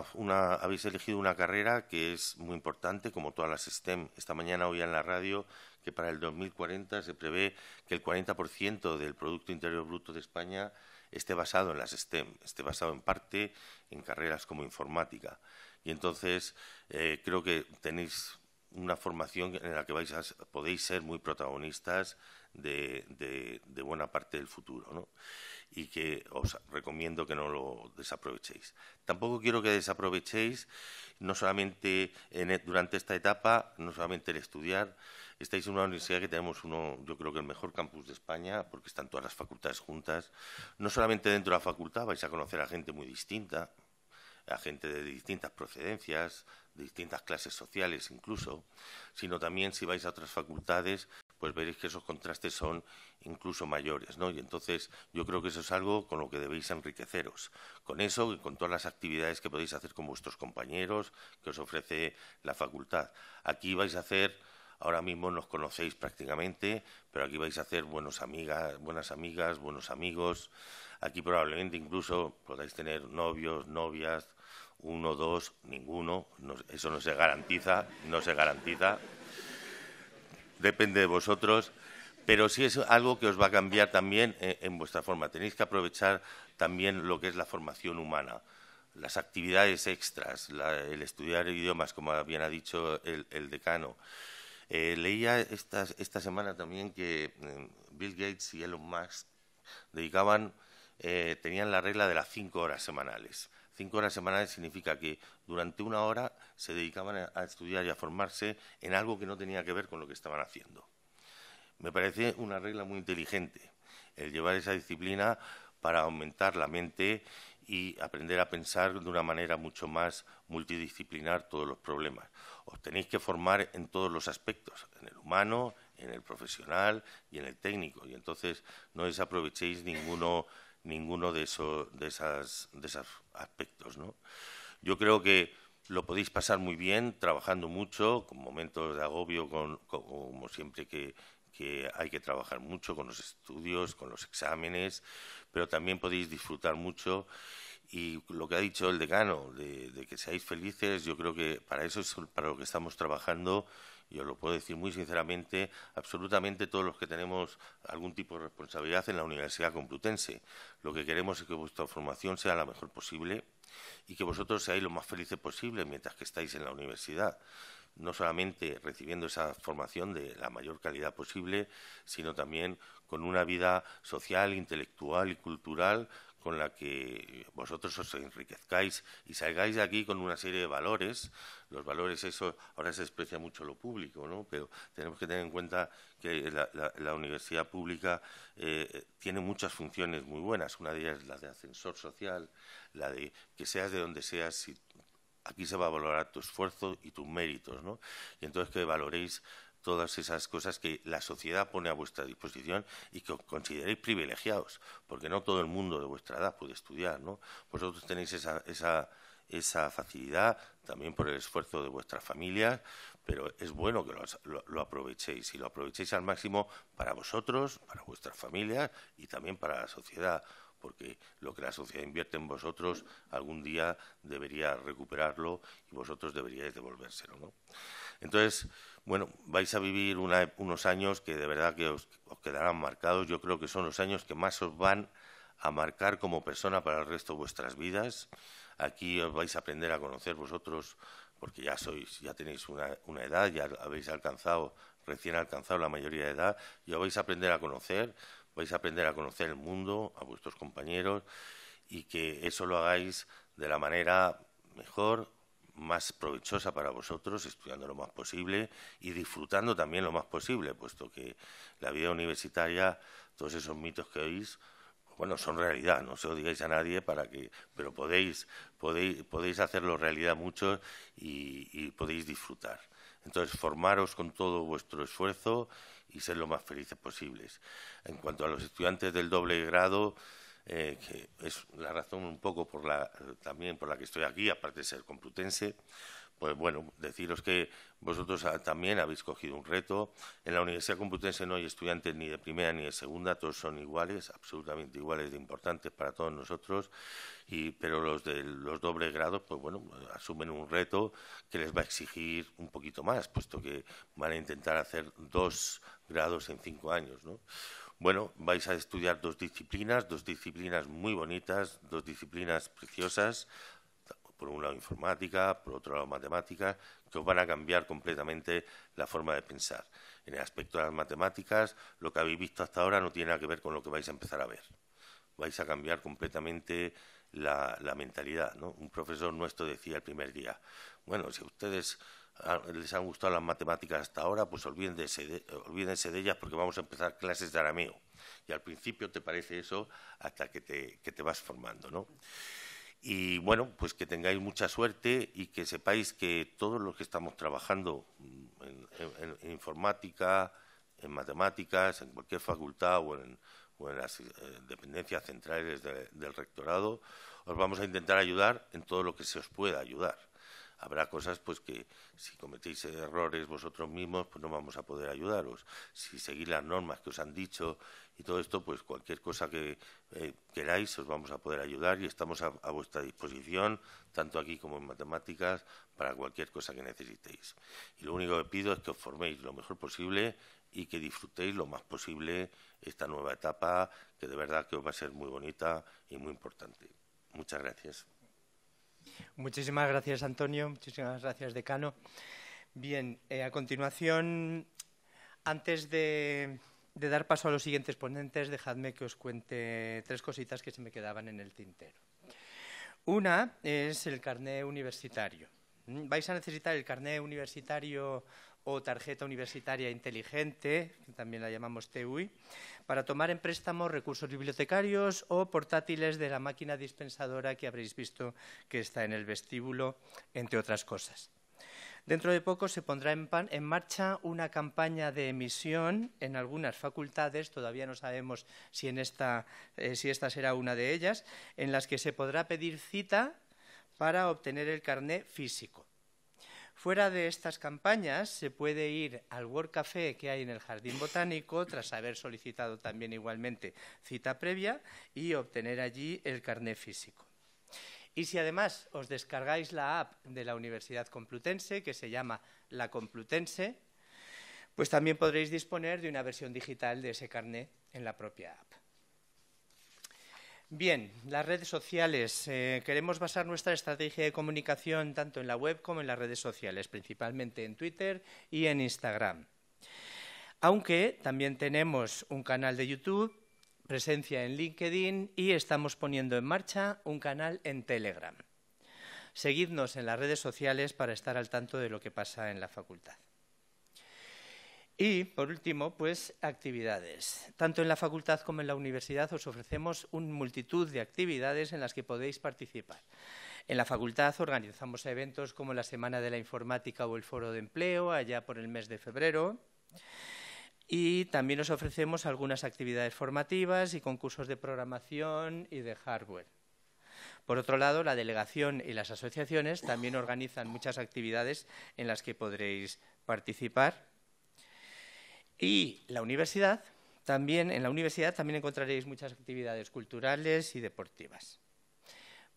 habéis elegido una carrera que es muy importante, como todas las STEM. Esta mañana oía en la radio que para el 2040 se prevé que el 40% del Producto Interior Bruto de España esté basado en las STEM, esté basado en parte en carreras como informática. Y entonces eh, creo que tenéis una formación en la que vais a, podéis ser muy protagonistas de, buena parte del futuro, Y que os recomiendo que no lo desaprovechéis. Tampoco quiero que desaprovechéis no solamente e, durante esta etapa, no solamente el estudiar, Estáis en una universidad que tenemos uno, yo creo que el mejor campus de España, porque están todas las facultades juntas. No solamente dentro de la facultad vais a conocer a gente muy distinta, a gente de distintas procedencias, de distintas clases sociales incluso, sino también si vais a otras facultades, pues veréis que esos contrastes son incluso mayores, ¿no? Y entonces yo creo que eso es algo con lo que debéis enriqueceros. Con eso y con todas las actividades que podéis hacer con vuestros compañeros que os ofrece la facultad. Aquí vais a hacer Ahora mismo nos conocéis prácticamente, pero aquí vais a hacer buenos amigas, buenas amigas, buenos amigos. Aquí probablemente incluso podáis tener novios, novias, uno, dos, ninguno. eso no se garantiza, no se garantiza. Depende de vosotros. Pero sí es algo que os va a cambiar también eh, en, vuestra forma. Tenéis que aprovechar también lo que es la formación humana las actividades extras, el estudiar idiomas, como bien ha dicho el decano, eh, leía esta, semana también que em, Bill Gates y Elon Musk dedicaban, eh, tenían la regla de las cinco horas semanales. Cinco horas semanales significa que durante una hora se dedicaban a estudiar y a formarse en algo que no tenía que ver con lo que estaban haciendo. Me parece una regla muy inteligente el llevar esa disciplina para aumentar la mente y aprender a pensar de una manera mucho más multidisciplinar todos los problemas. Os tenéis que formar en todos los aspectos, en el humano, en el profesional y en el técnico. Y entonces no desaprovechéis ninguno, ninguno de, esos de, esas, de esos aspectos. ¿no? Yo creo que lo podéis pasar muy bien trabajando mucho, con momentos de agobio, como siempre que, que hay que trabajar mucho con los estudios, con los exámenes, pero también podéis disfrutar mucho. Y lo que ha dicho el decano, de, que seáis felices, yo creo que para eso es para lo que estamos trabajando y os lo puedo decir muy sinceramente, absolutamente todos los que tenemos algún tipo de responsabilidad en la Universidad Complutense. Lo que queremos es que vuestra formación sea la mejor posible y que vosotros seáis lo más felices posible mientras que estáis en la universidad no solamente recibiendo esa formación de la mayor calidad posible, sino también con una vida social, intelectual y cultural con la que vosotros os enriquezcáis y salgáis de aquí con una serie de valores. Los valores, eso ahora se desprecia mucho lo público, ¿no? pero tenemos que tener en cuenta que la, universidad pública eh, tiene muchas funciones muy buenas. Una de ellas es la de ascensor social, la de que seas de donde seas, aquí se va a valorar tu esfuerzo y tus méritos, ¿no? Y entonces que valoréis todas esas cosas que la sociedad pone a vuestra disposición y que os consideréis privilegiados, porque no todo el mundo de vuestra edad puede estudiar, ¿no? Vosotros tenéis esa, facilidad también por el esfuerzo de vuestras familias, pero es bueno que lo, lo, aprovechéis y lo aprovechéis al máximo para vosotros, para vuestras familias y también para la sociedad porque lo que la sociedad invierte en vosotros algún día debería recuperarlo y vosotros deberíais devolvérselo. ¿no? Entonces, bueno, vais a vivir e-, unos años que de verdad que os, quedarán marcados. Yo creo que son los años que más os van a marcar como persona para el resto de vuestras vidas. Aquí os vais a aprender a conocer vosotros porque ya sois, ya tenéis una, edad, ya habéis alcanzado, recién alcanzado la mayoría de edad, y os vais a aprender a conocer, vais a aprender a conocer el mundo, a vuestros compañeros y que eso lo hagáis de la manera mejor, más provechosa para vosotros, estudiando lo más posible y disfrutando también lo más posible, puesto que la vida universitaria, todos esos mitos que oís, bueno, son realidad, no se lo digáis a nadie para que, pero podéis, podéis, podéis hacerlo realidad mucho y podéis disfrutar. Entonces, formaros con todo vuestro esfuerzo y ser lo más felices posibles. En cuanto a los estudiantes del doble grado, eh, que es la razón un poco también por la que estoy aquí, aparte de ser complutense, pues bueno, deciros que vosotros ah, también habéis cogido un reto. En la Universidad Complutense no hay estudiantes ni de primera ni de segunda, todos son iguales, absolutamente iguales de importantes para todos nosotros, y, pero los de los dobles grados, pues bueno, asumen un reto que les va a exigir un poquito más, puesto que van a intentar hacer dos grados en cinco años, ¿no? Bueno, vais a estudiar dos disciplinas, dos disciplinas muy bonitas, dos disciplinas preciosas, por un lado informática, por otro lado matemáticas, que os van a cambiar completamente la forma de pensar. En el aspecto de las matemáticas, lo que habéis visto hasta ahora no tiene nada que ver con lo que vais a empezar a ver. Vais a cambiar completamente la, mentalidad. Un profesor nuestro decía el primer día, bueno, si a ustedes ah, les han gustado las matemáticas hasta ahora, pues olvídense de, olvídense de ellas porque vamos a empezar clases de arameo. Y al principio te parece eso hasta que te, que te vas formando. ¿no? Y bueno, pues que tengáis mucha suerte y que sepáis que todos los que estamos trabajando en, informática, en matemáticas, en cualquier facultad o en, las eh, dependencias centrales del rectorado, os vamos a intentar ayudar en todo lo que se os pueda ayudar habrá cosas pues que si cometéis errores vosotros mismos, pues no vamos a poder ayudaros. Si seguís las normas que os han dicho y todo esto, pues cualquier cosa que eh, queráis os vamos a poder ayudar y estamos a, a, vuestra disposición, tanto aquí como en matemáticas, para cualquier cosa que necesitéis. Y lo único que pido es que os forméis lo mejor posible y que disfrutéis lo más posible esta nueva etapa, que de verdad que os va a ser muy bonita y muy importante. Muchas gracias. Muchísimas gracias, Antonio. Muchísimas gracias, decano. Bien, eh, a continuación, antes de, de dar paso a los siguientes ponentes, dejadme que os cuente tres cositas que se me quedaban en el tintero. Una es el carné universitario. ¿Mm? Vais a necesitar el carné universitario o tarjeta universitaria inteligente, que también la llamamos TUI, para tomar en préstamo recursos bibliotecarios o portátiles de la máquina dispensadora que habréis visto que está en el vestíbulo, entre otras cosas. Dentro de poco se pondrá en, marcha una campaña de emisión en algunas facultades, todavía no sabemos si, eh, si esta será una de ellas, en las que se podrá pedir cita para obtener el carné físico. Fuera de estas campañas se puede ir al World Café que hay en el Jardín Botánico tras haber solicitado también igualmente cita previa y obtener allí el carné físico. Y si además os descargáis la app de la Universidad Complutense, que se llama La Complutense, pues también podréis disponer de una versión digital de ese carné en la propia app. Bien, las redes sociales. Eh, queremos basar nuestra estrategia de comunicación tanto en la web como en las redes sociales, principalmente en Twitter y en Instagram. Aunque también tenemos un canal de YouTube, presencia en LinkedIn y estamos poniendo en marcha un canal en Telegram. Seguidnos en las redes sociales para estar al tanto de lo que pasa en la facultad. Y, por último, pues actividades. Tanto en la facultad como en la universidad os ofrecemos una multitud de actividades en las que podéis participar. En la facultad organizamos eventos como la Semana de la Informática o el Foro de Empleo, allá por el mes de febrero. Y también os ofrecemos algunas actividades formativas y concursos de programación y de hardware. Por otro lado, la delegación y las asociaciones también organizan muchas actividades en las que podréis participar. Y la universidad, también, en la universidad también encontraréis muchas actividades culturales y deportivas.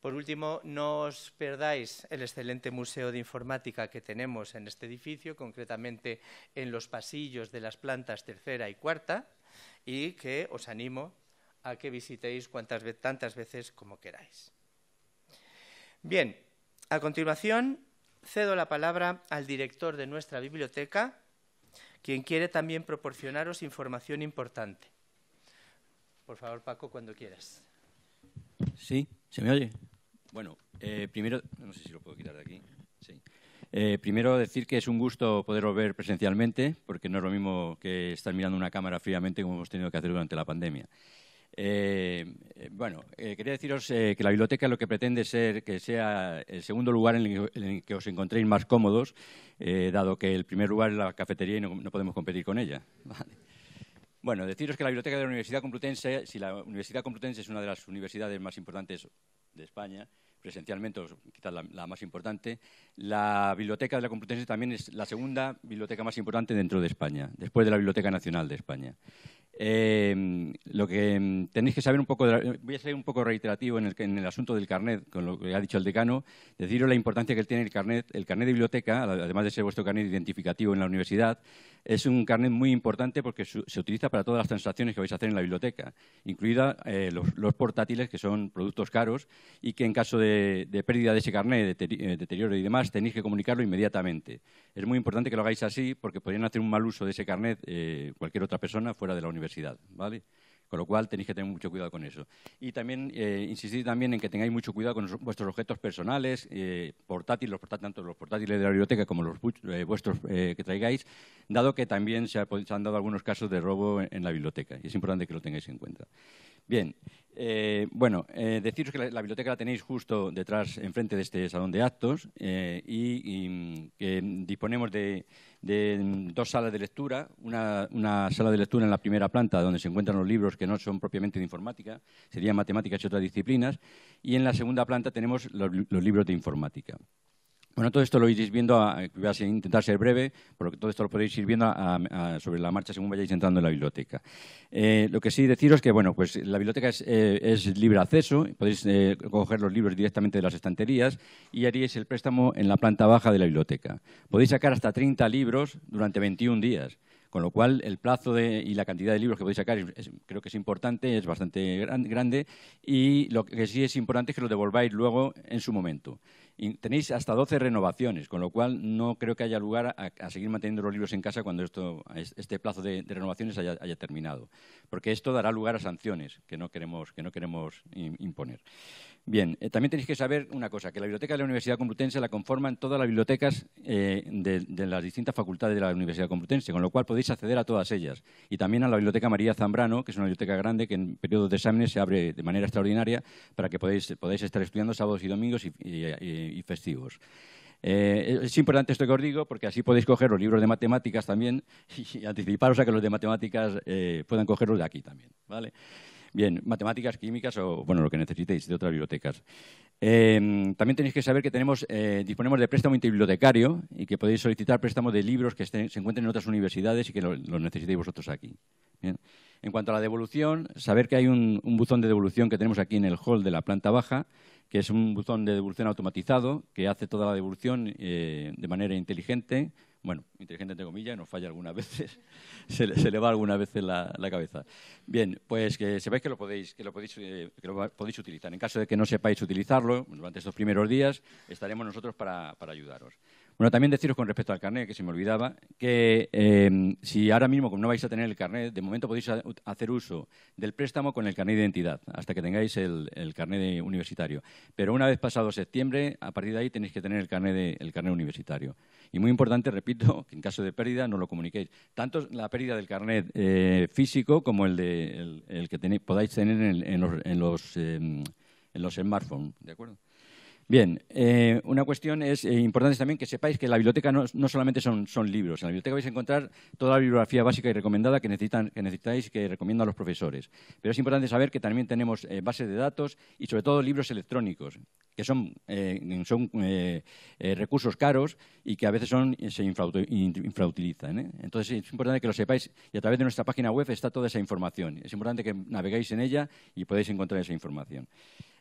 Por último, no os perdáis el excelente Museo de Informática que tenemos en este edificio, concretamente en los pasillos de las plantas tercera y cuarta, y que os animo a que visitéis tantas veces como queráis. Bien, a continuación cedo la palabra al director de nuestra biblioteca, quien quiere también proporcionaros información importante. Por favor, Paco, cuando quieras. Sí, ¿se me oye? Bueno, eh, primero, no sé si lo puedo quitar de aquí. Sí. Eh, primero decir que es un gusto poderlo ver presencialmente, porque no es lo mismo que estar mirando una cámara fríamente como hemos tenido que hacer durante la pandemia. Eh, eh, bueno, eh, quería deciros que la biblioteca lo que pretende ser que sea el segundo lugar en el, que os encontréis más cómodos, dado que el primer lugar es la cafetería y no, podemos competir con ella. Bueno, deciros que la biblioteca de la Universidad Complutense, si la Universidad Complutense es una de las universidades más importantes de España, presencialmente, quizás la, más importante. La Biblioteca de la Complutense también es la segunda biblioteca más importante dentro de España, después de la Biblioteca Nacional de España. Em, lo que em, tenéis que saber un poco, voy a ser un poco reiterativo en el, en el, asunto del carnet, con lo que ha dicho el decano, deciros la importancia que tiene el carnet, el carnet de biblioteca, además de ser vuestro carnet identificativo en la universidad, es un carnet muy importante porque se utiliza para todas las transacciones que vais a hacer en la biblioteca, incluida eh, los, portátiles, que son productos caros y que en caso de, pérdida de ese carnet, eh, deterioro y demás, tenéis que comunicarlo inmediatamente. Es muy importante que lo hagáis así porque podrían hacer un mal uso de ese carnet eh, cualquier otra persona fuera de la universidad. ¿vale? Con lo cual tenéis que tener mucho cuidado con eso. Y también eh, insistir también en que tengáis mucho cuidado con vuestros objetos personales, eh, portátiles, tanto los portátiles de la biblioteca como los eh, vuestros que traigáis, dado que también se, han dado algunos casos de robo en la biblioteca. Y es importante que lo tengáis en cuenta. Bien, eh, bueno, eh, deciros que la, biblioteca la tenéis justo detrás, enfrente de este salón de actos, eh, y, mm, que disponemos de, dos salas de lectura. Una, sala de lectura en la primera planta, donde se encuentran los libros que no son propiamente de informática, serían matemáticas y otras disciplinas, y en la segunda planta tenemos los libros de informática. Bueno, todo esto lo iréis viendo, eh, voy a intentar ser breve, porque todo esto lo podéis ir viendo sobre la marcha según vayáis entrando en la biblioteca. Eh, lo que sí deciros que, bueno, pues la biblioteca es, eh, libre acceso, podéis coger los libros directamente de las estanterías y haríais el préstamo en la planta baja de la biblioteca. Podéis sacar hasta 30 libros durante 21 días. Con lo cual, el plazo y la cantidad de libros que podéis sacar creo que es importante, es bastante grande, y lo que sí es importante es que lo devolváis luego en su momento tenéis hasta 12 renovaciones, con lo cual no creo que haya lugar a, seguir manteniendo los libros en casa cuando esto, este plazo de, renovaciones haya, haya, terminado, porque esto dará lugar a sanciones que no queremos, que no queremos imponer. Bien, eh, también tenéis que saber una cosa, que la biblioteca de la Universidad Complutense la conforman todas las bibliotecas eh, de, las distintas facultades de la Universidad Complutense, con lo cual podéis acceder a todas ellas. Y también a la Biblioteca María Zambrano, que es una biblioteca grande que en periodos de exámenes se abre de manera extraordinaria para que podáis, estar estudiando sábados y domingos y, festivos. Eh, es importante esto que os digo porque así podéis coger los libros de matemáticas también y anticiparos a que los de matemáticas puedan cogerlos de aquí también. ¿vale? Bien, matemáticas, químicas o bueno, lo que necesitéis de otras bibliotecas. Em, también tenéis que saber que tenemos, eh, disponemos de préstamo interbibliotecario y que podéis solicitar préstamo de libros que estén, se encuentren en otras universidades y que los necesitéis vosotros aquí. En cuanto a la devolución, saber que hay un, buzón de devolución que tenemos aquí en el hall de la planta baja que es un buzón de devolución automatizado que hace toda la devolución eh, de manera inteligente bueno, inteligente entre comillas, nos falla algunas veces, se le, va alguna vez la, cabeza. Bien, pues que sepáis que lo podéis, que lo podéis, eh, que lo podéis utilizar. En caso de que no sepáis utilizarlo, durante estos primeros días estaremos nosotros para, ayudaros. Bueno, también deciros con respecto al carnet, que se me olvidaba, que em, si ahora mismo no vais a tener el carnet, de momento podéis hacer uso del préstamo con el carnet de identidad, hasta que tengáis el, carnet universitario. Pero una vez pasado septiembre, a partir de ahí tenéis que tener el carnet, de, el carnet universitario. Y muy importante, repito, que en caso de pérdida no lo comuniquéis. Tanto la pérdida del carnet eh, físico como el, de, el, que podáis tener en, los, em, en los smartphones, ¿de acuerdo? Bien, eh, una cuestión es eh, importante también que sepáis que la biblioteca no, solamente son, libros. En la biblioteca vais a encontrar toda la bibliografía básica y recomendada que, necesitan, que necesitáis y que recomiendo a los profesores. Pero es importante saber que también tenemos eh, bases de datos y sobre todo libros electrónicos, que son, recursos caros y que a veces son, se infrautilizan. Entonces es importante que lo sepáis y a través de nuestra página web está toda esa información. Es importante que navegáis en ella y podáis encontrar esa información.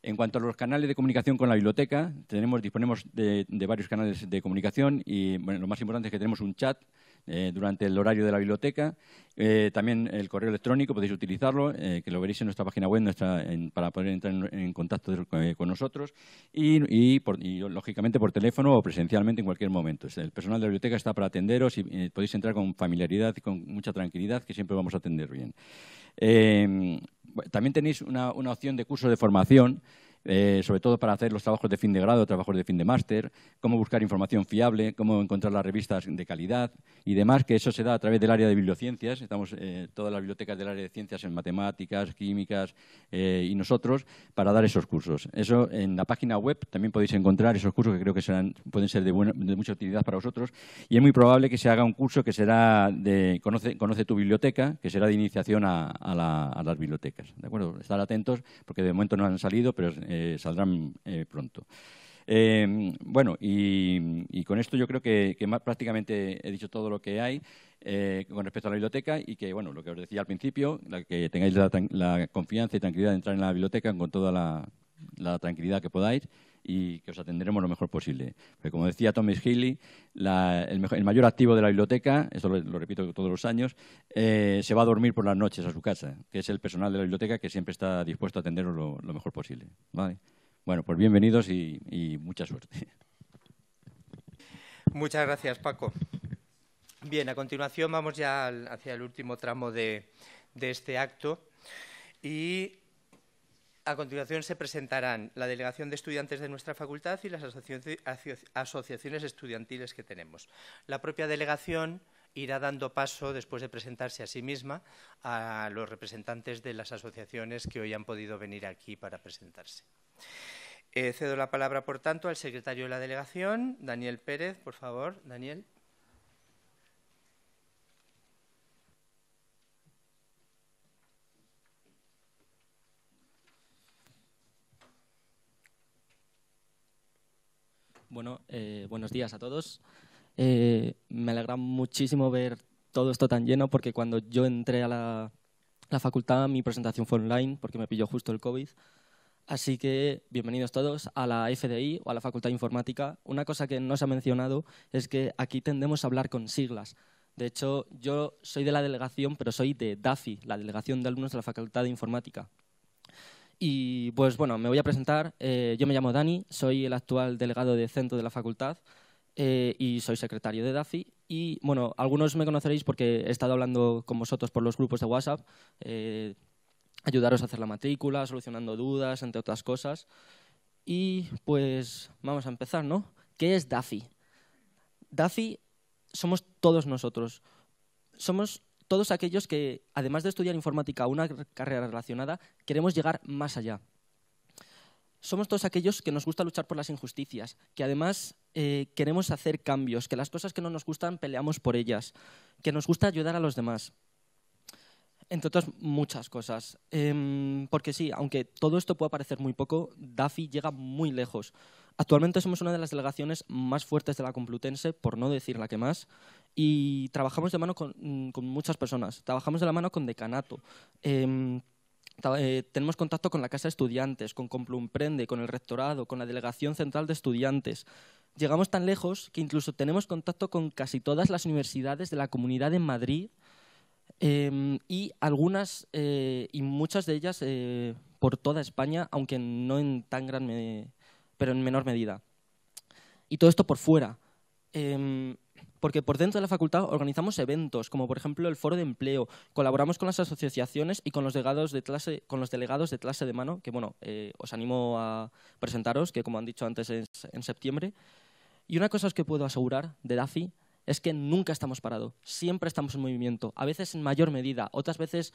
En cuanto a los canales de comunicación con la biblioteca, tenemos, disponemos de, de varios canales de comunicación y bueno, lo más importante es que tenemos un chat eh, durante el horario de la biblioteca. Eh, también el correo electrónico, podéis utilizarlo, eh, que lo veréis en nuestra página web para poder entrar en, contacto con nosotros. Y, lógicamente, por teléfono o presencialmente en cualquier momento. El personal de la biblioteca está para atenderos y podéis entrar con familiaridad y con mucha tranquilidad, que siempre vamos a atender bien. también tenéis una, una opción de curso de formación eh, sobre todo para hacer los trabajos de fin de grado, trabajos de fin de máster, cómo buscar información fiable, cómo encontrar las revistas de calidad y demás, que eso se da a través del área de bibliociencias. Estamos eh, todas las bibliotecas del área de ciencias en matemáticas, químicas eh, y nosotros para dar esos cursos. Eso en la página web también podéis encontrar esos cursos que creo que pueden ser de, mucha utilidad para vosotros y es muy probable que se haga un curso que será de Conoce, tu biblioteca, que será de iniciación a, las bibliotecas. ¿De acuerdo? Estar atentos porque de momento no han salido, pero eh, saldrán eh, pronto. Eh, bueno, y, con esto yo creo que, más, prácticamente he dicho todo lo que hay con respecto a la biblioteca y que, bueno, lo que os decía al principio, que tengáis la, confianza y tranquilidad de entrar en la biblioteca con toda la tranquilidad que podáis y que os atenderemos lo mejor posible. Porque como decía Thomas Healy, el, mayor activo de la biblioteca, esto lo, repito todos los años, eh, se va a dormir por las noches a su casa, que es el personal de la biblioteca que siempre está dispuesto a atenderos lo, mejor posible. ¿vale? Bueno, pues bienvenidos y, mucha suerte. Muchas gracias, Paco. Bien, a continuación vamos ya hacia el último tramo de, de este acto y a continuación se presentarán la delegación de estudiantes de nuestra facultad y las asociaciones estudiantiles que tenemos. La propia delegación irá dando paso, después de presentarse a sí misma, a los representantes de las asociaciones que hoy han podido venir aquí para presentarse. Eh, cedo la palabra, por tanto, al secretario de la delegación, Daniel Pérez, por favor, Daniel. Bueno, eh, buenos días a todos. Eh, me alegra muchísimo ver todo esto tan lleno porque cuando yo entré a la, la, facultad mi presentación fue online porque me pilló justo el COVID. Así que bienvenidos todos a la FDI o a la Facultad de Informática. Una cosa que no se ha mencionado es que aquí tendemos a hablar con siglas. De hecho, yo soy de la delegación, pero soy de DAFI, la Delegación de Alumnos de la Facultad de Informática. Y pues bueno, me voy a presentar. Eh, yo me llamo Dani, soy el actual delegado de centro de la facultad eh, y soy secretario de DAFI. Y bueno, algunos me conoceréis porque he estado hablando con vosotros por los grupos de WhatsApp, eh, ayudaros a hacer la matrícula, solucionando dudas, entre otras cosas. Y pues vamos a empezar, ¿no? ¿Qué es DAFI? DAFI somos todos nosotros. Somos todos aquellos que, además de estudiar informática o una carrera relacionada, queremos llegar más allá. Somos todos aquellos que nos gusta luchar por las injusticias, que además eh, queremos hacer cambios, que las cosas que no nos gustan peleamos por ellas, que nos gusta ayudar a los demás. Entre otras muchas cosas. Em, porque sí, aunque todo esto pueda parecer muy poco, DAFI llega muy lejos. Actualmente somos una de las delegaciones más fuertes de la Complutense, por no decir la que más, y trabajamos de mano mm, con, muchas personas. Trabajamos de la mano con decanato. Em, eh, tenemos contacto con la Casa de Estudiantes, con Complumprende, con el Rectorado, con la Delegación Central de Estudiantes. Llegamos tan lejos que incluso tenemos contacto con casi todas las universidades de la comunidad en Madrid em, y algunas eh, y muchas de ellas eh, por toda España, aunque no en tan gran, pero en menor medida. Y todo esto por fuera. Em, porque por dentro de la facultad organizamos eventos, como por ejemplo el foro de empleo, colaboramos con las asociaciones y con los delegados de clase, con los delegados de clase de mano, que bueno, eh, os animo a presentaros, que como han dicho antes es en septiembre. Y una cosa que puedo asegurar de DAFI es que nunca estamos parados, siempre estamos en movimiento, a veces en mayor medida, otras veces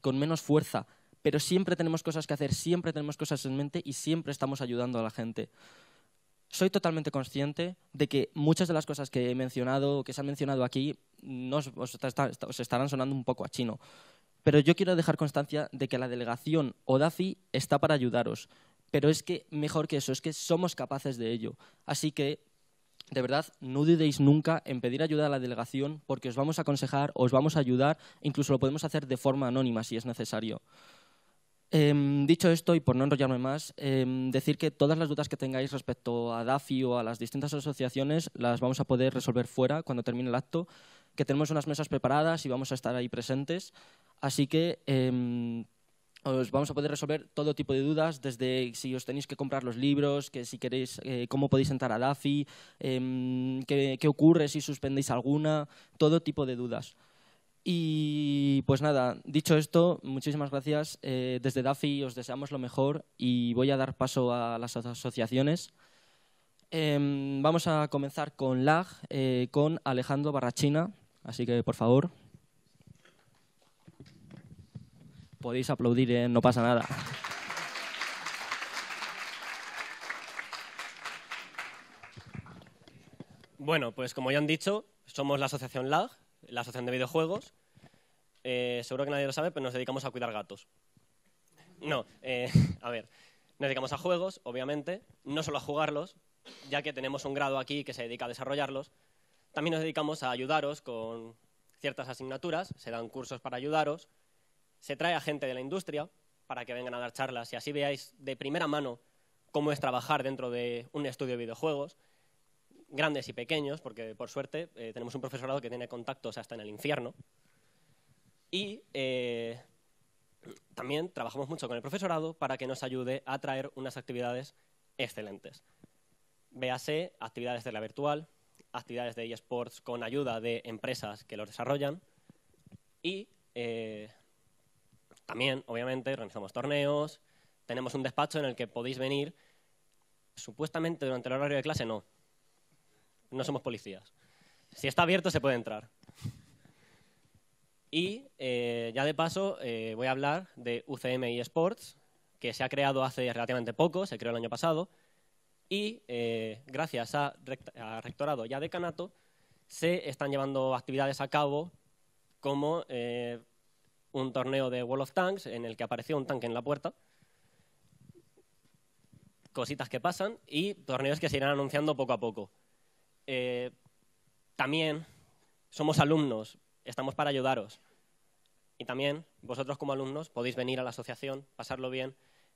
con menos fuerza, pero siempre tenemos cosas que hacer, siempre tenemos cosas en mente y siempre estamos ayudando a la gente soy totalmente consciente de que muchas de las cosas que he mencionado, que se han mencionado aquí, no estarán sonando un poco a chino. Pero yo quiero dejar constancia de que la delegación ODAFI está para ayudaros. Pero es que, mejor que eso, es que somos capaces de ello. Así que, de verdad, no dudéis nunca en pedir ayuda a la delegación porque os vamos a aconsejar, os vamos a ayudar, incluso lo podemos hacer de forma anónima si es necesario. Em, dicho esto, y por no enrollarme más, em, decir que todas las dudas que tengáis respecto a DAFI o a las distintas asociaciones las vamos a poder resolver fuera cuando termine el acto, que tenemos unas mesas preparadas y vamos a estar ahí presentes. Así que em, os vamos a poder resolver todo tipo de dudas, desde si os tenéis que comprar los libros, que eh, cómo podéis entrar a DAFI, qué, qué ocurre si suspendéis alguna, todo tipo de dudas. Y pues nada, dicho esto, muchísimas gracias. Eh, desde DAFI os deseamos lo mejor y voy a dar paso a las asociaciones. Em, vamos a comenzar con LAG, eh, con Alejandro Barrachina. Así que, por favor, podéis aplaudir, eh, no pasa nada. Bueno, pues como ya han dicho, somos la asociación LAG, la asociación de videojuegos. Eh, seguro que nadie lo sabe, pero nos dedicamos a cuidar gatos. No, eh, a ver, nos dedicamos a juegos, obviamente, no solo a jugarlos, ya que tenemos un grado aquí que se dedica a desarrollarlos. También nos dedicamos a ayudaros con ciertas asignaturas, se dan cursos para ayudaros, se trae a gente de la industria para que vengan a dar charlas y así veáis de primera mano cómo es trabajar dentro de un estudio de videojuegos grandes y pequeños, porque por suerte eh, tenemos un profesorado que tiene contactos hasta en el infierno. Y eh, también trabajamos mucho con el profesorado para que nos ayude a traer unas actividades excelentes. Véase actividades de la virtual, actividades de eSports con ayuda de empresas que los desarrollan y eh, también, obviamente, organizamos torneos, tenemos un despacho en el que podéis venir, supuestamente durante el horario de clase no, no somos policías. Si está abierto se puede entrar. Y eh, ya de paso eh, voy a hablar de UCM eSports, que se ha creado hace relativamente poco, se creó el año pasado, y eh, gracias a, rectorado y a decanato se están llevando actividades a cabo como un torneo de World of Tanks en el que apareció un tanque en la puerta, cositas que pasan y torneos que se irán anunciando poco a poco. Eh, también somos alumnos, estamos para ayudaros. Y también vosotros como alumnos podéis venir a la asociación, pasarlo bien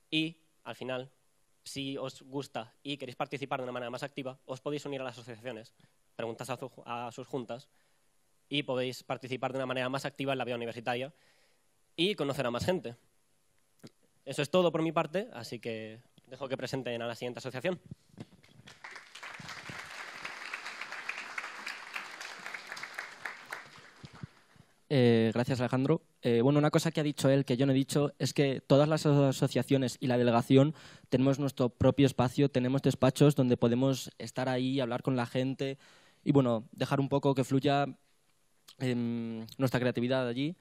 y al final, si os gusta y queréis participar de una manera más activa, os podéis unir a las asociaciones, preguntas a, a sus juntas y podéis participar de una manera más activa en la vida universitaria y conocer a más gente. Eso es todo por mi parte, así que dejo que presenten a la siguiente asociación. Eh, gracias, Alejandro. Eh, bueno, una cosa que ha dicho él que yo no he dicho es que todas las asociaciones y la delegación tenemos nuestro propio espacio, tenemos despachos donde podemos estar ahí, hablar con la gente y, bueno, dejar un poco que fluya em, nuestra creatividad allí.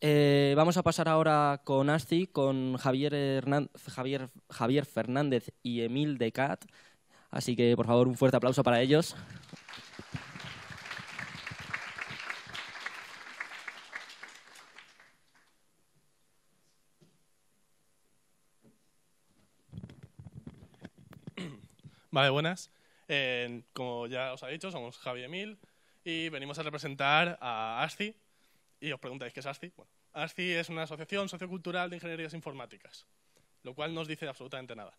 Eh, vamos a pasar ahora con ASCI, con Javier, Javier, Javier Fernández y Emil Decat. Así que, por favor, un fuerte aplauso para ellos. Vale, buenas. como ya os ha dicho, somos Javi Emil y venimos a representar a ASCI. Y os preguntáis qué es ASCI. Bueno, ASCI es una asociación sociocultural de ingenierías informáticas, lo cual no os dice absolutamente nada.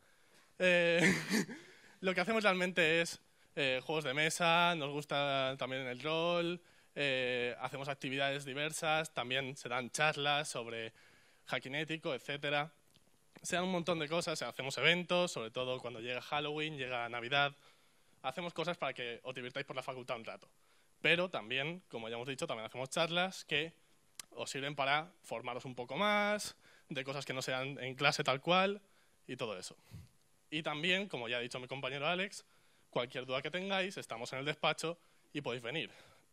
Eh, lo que hacemos realmente es eh, juegos de mesa, nos gusta también el rol, eh, hacemos actividades diversas, también se dan charlas sobre hacking ético, etcétera sean un montón de cosas, hacemos eventos, sobre todo cuando llega Halloween, llega Navidad, hacemos cosas para que os divirtáis por la facultad un rato. Pero también, como ya hemos dicho, también hacemos charlas que os sirven para formaros un poco más, de cosas que no sean en clase tal cual y todo eso. Y también, como ya ha dicho mi compañero Alex, cualquier duda que tengáis, estamos en el despacho y podéis venir.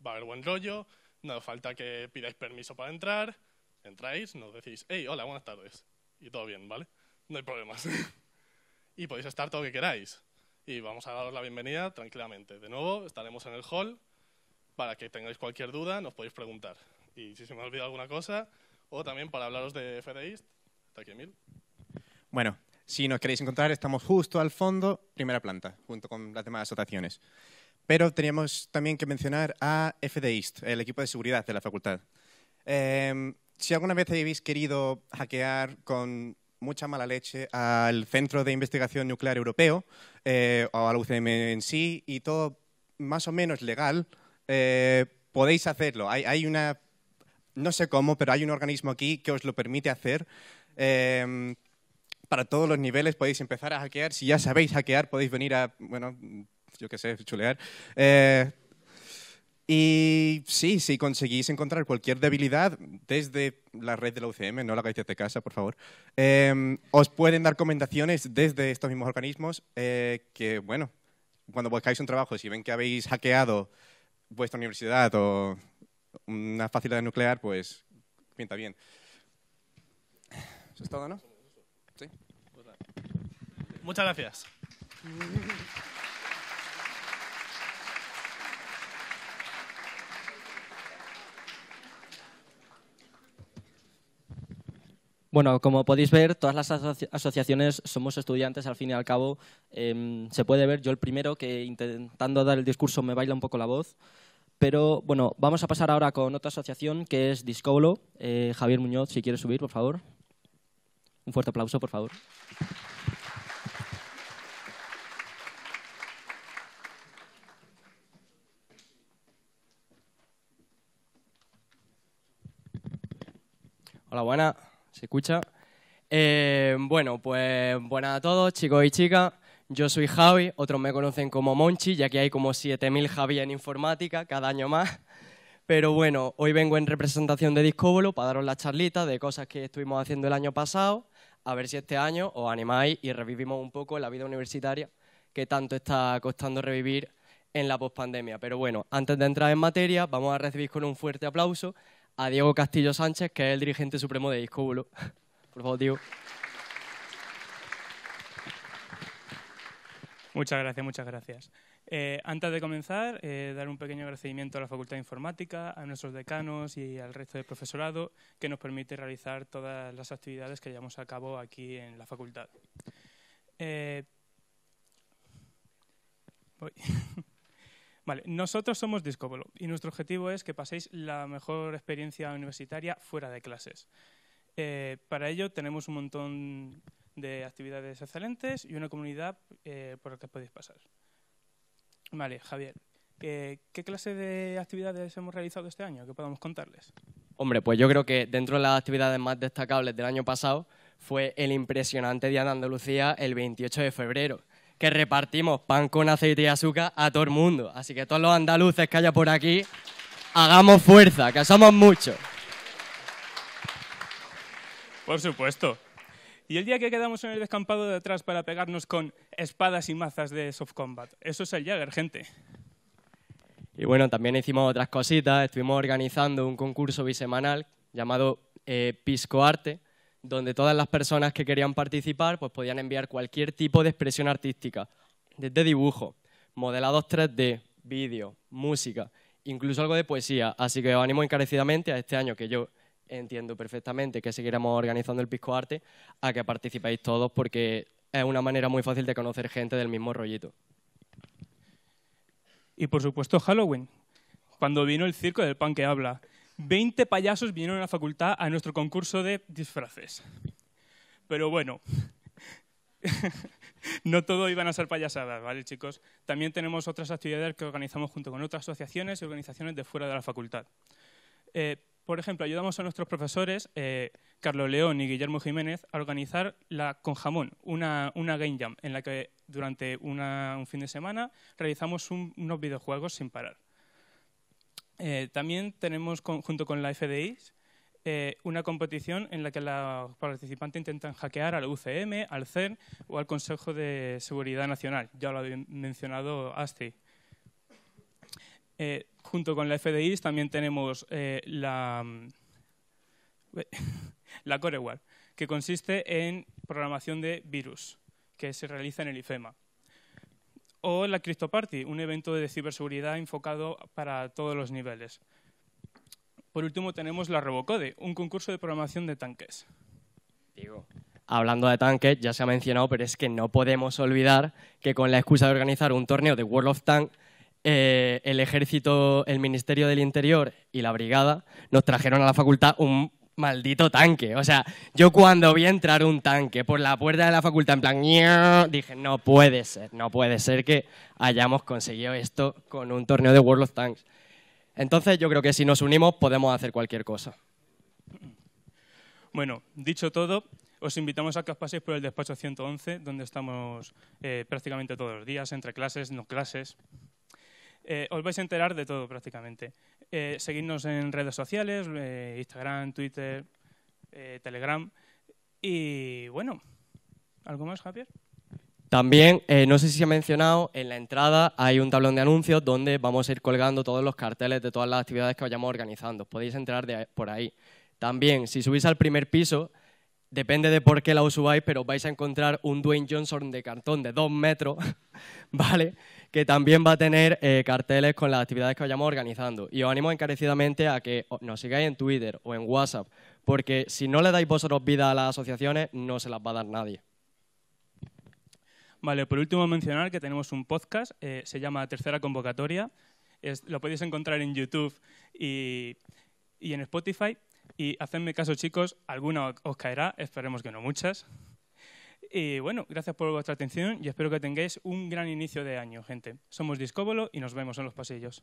Va a haber buen rollo, no hace falta que pidáis permiso para entrar, entráis, nos decís, hey, hola, buenas tardes, y todo bien, ¿vale? no hay problemas. y podéis estar todo lo que queráis. Y vamos a daros la bienvenida tranquilamente. De nuevo, estaremos en el hall para que tengáis cualquier duda, nos podéis preguntar. Y si se me ha olvidado alguna cosa, o también para hablaros de FDIST, está aquí Emil. Bueno, si nos queréis encontrar, estamos justo al fondo, primera planta, junto con las demás asociaciones. Pero teníamos también que mencionar a FDIST, el equipo de seguridad de la facultad. Em, si alguna vez habéis querido hackear con mucha mala leche al Centro de Investigación Nuclear Europeo, eh, o al UCM en sí, y todo más o menos legal, eh, podéis hacerlo. Hay, una, no sé cómo, pero hay un organismo aquí que os lo permite hacer. Em, para todos los niveles podéis empezar a hackear. Si ya sabéis hackear, podéis venir a, bueno, yo qué sé, chulear. Eh, y sí, si conseguís encontrar cualquier debilidad desde la red de la UCM, no la hagáis de casa, por favor, em, os pueden dar recomendaciones desde estos mismos organismos eh, que, bueno, cuando buscáis un trabajo, si ven que habéis hackeado vuestra universidad o una facilidad nuclear, pues pinta bien. Eso es todo, ¿no? Sí. Muchas gracias. Bueno, como podéis ver, todas las asociaciones somos estudiantes, al fin y al cabo. Em, se puede ver, yo el primero, que intentando dar el discurso me baila un poco la voz. Pero bueno, vamos a pasar ahora con otra asociación que es Discoblo. Eh, Javier Muñoz, si quieres subir, por favor. Un fuerte aplauso, por favor. Hola, buena. ¿Se escucha? Eh, bueno, pues buenas a todos, chicos y chicas. Yo soy Javi, otros me conocen como Monchi, ya que hay como 7.000 Javi en informática cada año más. Pero bueno, hoy vengo en representación de Discóbolo para daros las charlitas de cosas que estuvimos haciendo el año pasado, a ver si este año os animáis y revivimos un poco la vida universitaria que tanto está costando revivir en la pospandemia. Pero bueno, antes de entrar en materia, vamos a recibir con un fuerte aplauso a Diego Castillo Sánchez, que es el dirigente supremo de Discúbulo. Por favor, Diego. Muchas gracias, muchas gracias. Eh, antes de comenzar, eh, dar un pequeño agradecimiento a la Facultad de Informática, a nuestros decanos y al resto del profesorado que nos permite realizar todas las actividades que llevamos a cabo aquí en la facultad. Eh, voy. nosotros somos Discobolo y nuestro objetivo es que paséis la mejor experiencia universitaria fuera de clases. Eh, para ello tenemos un montón de actividades excelentes y una comunidad eh, por la que podéis pasar. Vale, Javier, ¿qué, clase de actividades hemos realizado este año que podamos contarles? Hombre, pues yo creo que dentro de las actividades más destacables del año pasado fue el impresionante Día de Andalucía el 28 de febrero que repartimos pan con aceite y azúcar a todo el mundo. Así que todos los andaluces que haya por aquí, hagamos fuerza, que somos muchos. Por supuesto. Y el día que quedamos en el descampado de atrás para pegarnos con espadas y mazas de soft combat. Eso es el Jagger, gente. Y bueno, también hicimos otras cositas. Estuvimos organizando un concurso bisemanal llamado eh, Pisco Arte, donde todas las personas que querían participar pues podían enviar cualquier tipo de expresión artística, desde dibujo, modelados 3D, vídeo, música, incluso algo de poesía. Así que os animo encarecidamente a este año, que yo entiendo perfectamente que seguiremos organizando el Pisco Arte, a que participéis todos porque es una manera muy fácil de conocer gente del mismo rollito. Y por supuesto Halloween, cuando vino el circo del pan que habla. 20 payasos vinieron a la facultad a nuestro concurso de disfraces. Pero bueno, no todo iban a ser payasadas, ¿vale, chicos? También tenemos otras actividades que organizamos junto con otras asociaciones y organizaciones de fuera de la facultad. Eh, por ejemplo, ayudamos a nuestros profesores, eh, Carlos León y Guillermo Jiménez, a organizar la Con Jamón, una, game jam, en la que durante un fin de semana realizamos unos videojuegos sin parar. Eh, también tenemos, junto con la FDI, eh, una competición en la que los participantes intentan hackear al UCM, al CERN o al Consejo de Seguridad Nacional. Ya lo había mencionado Asti. Eh, junto con la FDI también tenemos la, la Coreware, que consiste en programación de virus, que se realiza en el IFEMA o la Party, un evento de ciberseguridad enfocado para todos los niveles. Por último, tenemos la Robocode, un concurso de programación de tanques. hablando de tanques, ya se ha mencionado, pero es que no podemos olvidar que con la excusa de organizar un torneo de World of Tanks, eh, el Ejército, el Ministerio del Interior y la Brigada nos trajeron a la facultad un maldito tanque. O sea, yo cuando vi entrar un tanque por la puerta de la facultad, en plan, dije, no puede ser, no puede ser que hayamos conseguido esto con un torneo de World of Tanks. Entonces yo creo que si nos unimos podemos hacer cualquier cosa. Bueno, dicho todo, os invitamos a que os paséis por el despacho 111, donde estamos eh, prácticamente todos los días, entre clases, no clases. Eh, os vais a enterar de todo prácticamente. Eh, seguidnos en redes sociales, eh, Instagram, Twitter, eh, Telegram. Y bueno, ¿algo más, Javier? También, eh, no sé si se ha mencionado, en la entrada hay un tablón de anuncios donde vamos a ir colgando todos los carteles de todas las actividades que vayamos organizando. Podéis entrar de, por ahí. También, si subís al primer piso, depende de por qué la subáis, pero vais a encontrar un Dwayne Johnson de cartón de dos metros, ¿vale? que también va a tener eh, carteles con las actividades que vayamos organizando. Y os animo encarecidamente a que nos sigáis en Twitter o en WhatsApp, porque si no le dais vosotros vida a las asociaciones, no se las va a dar nadie. Vale, por último mencionar que tenemos un podcast, eh, se llama Tercera Convocatoria, lo podéis encontrar en YouTube y, y en Spotify. Y hacedme caso chicos, alguna os caerá, esperemos que no muchas. Y bueno, gracias por vuestra atención y espero que tengáis un gran inicio de año, gente. Somos Discóbolo y nos vemos en los pasillos.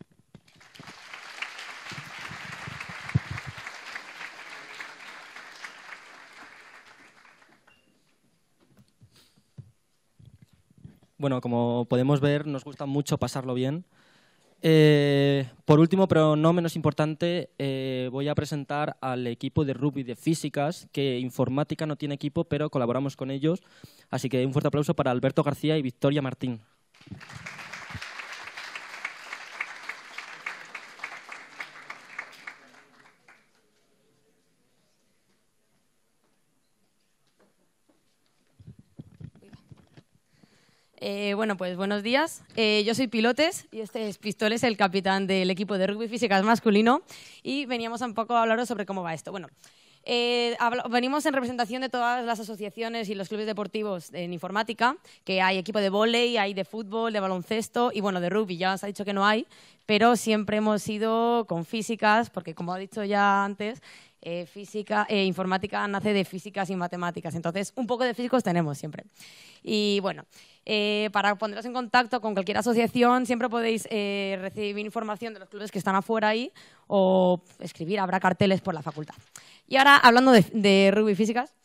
Bueno, como podemos ver, nos gusta mucho pasarlo bien. Eh, por último, pero no menos importante, eh, voy a presentar al equipo de Ruby de físicas, que informática no tiene equipo, pero colaboramos con ellos. Así que un fuerte aplauso para Alberto García y Victoria Martín. Eh, bueno, pues buenos días. Eh, yo soy Pilotes y este es Pistoles, el capitán del equipo de rugby físicas masculino. Y veníamos un poco a hablaros sobre cómo va esto. Bueno, eh, venimos en representación de todas las asociaciones y los clubes deportivos en informática, que hay equipo de volei, hay de fútbol, de baloncesto y bueno, de rugby. Ya os ha dicho que no hay, pero siempre hemos ido con físicas, porque como ha dicho ya antes, eh, física, eh, informática nace de físicas y matemáticas, entonces un poco de físicos tenemos siempre. Y bueno, para poneros en contacto con cualquier asociación siempre podéis recibir información de los clubes que están afuera ahí o escribir, habrá carteles por la facultad. Y ahora, hablando de, rugby Físicas,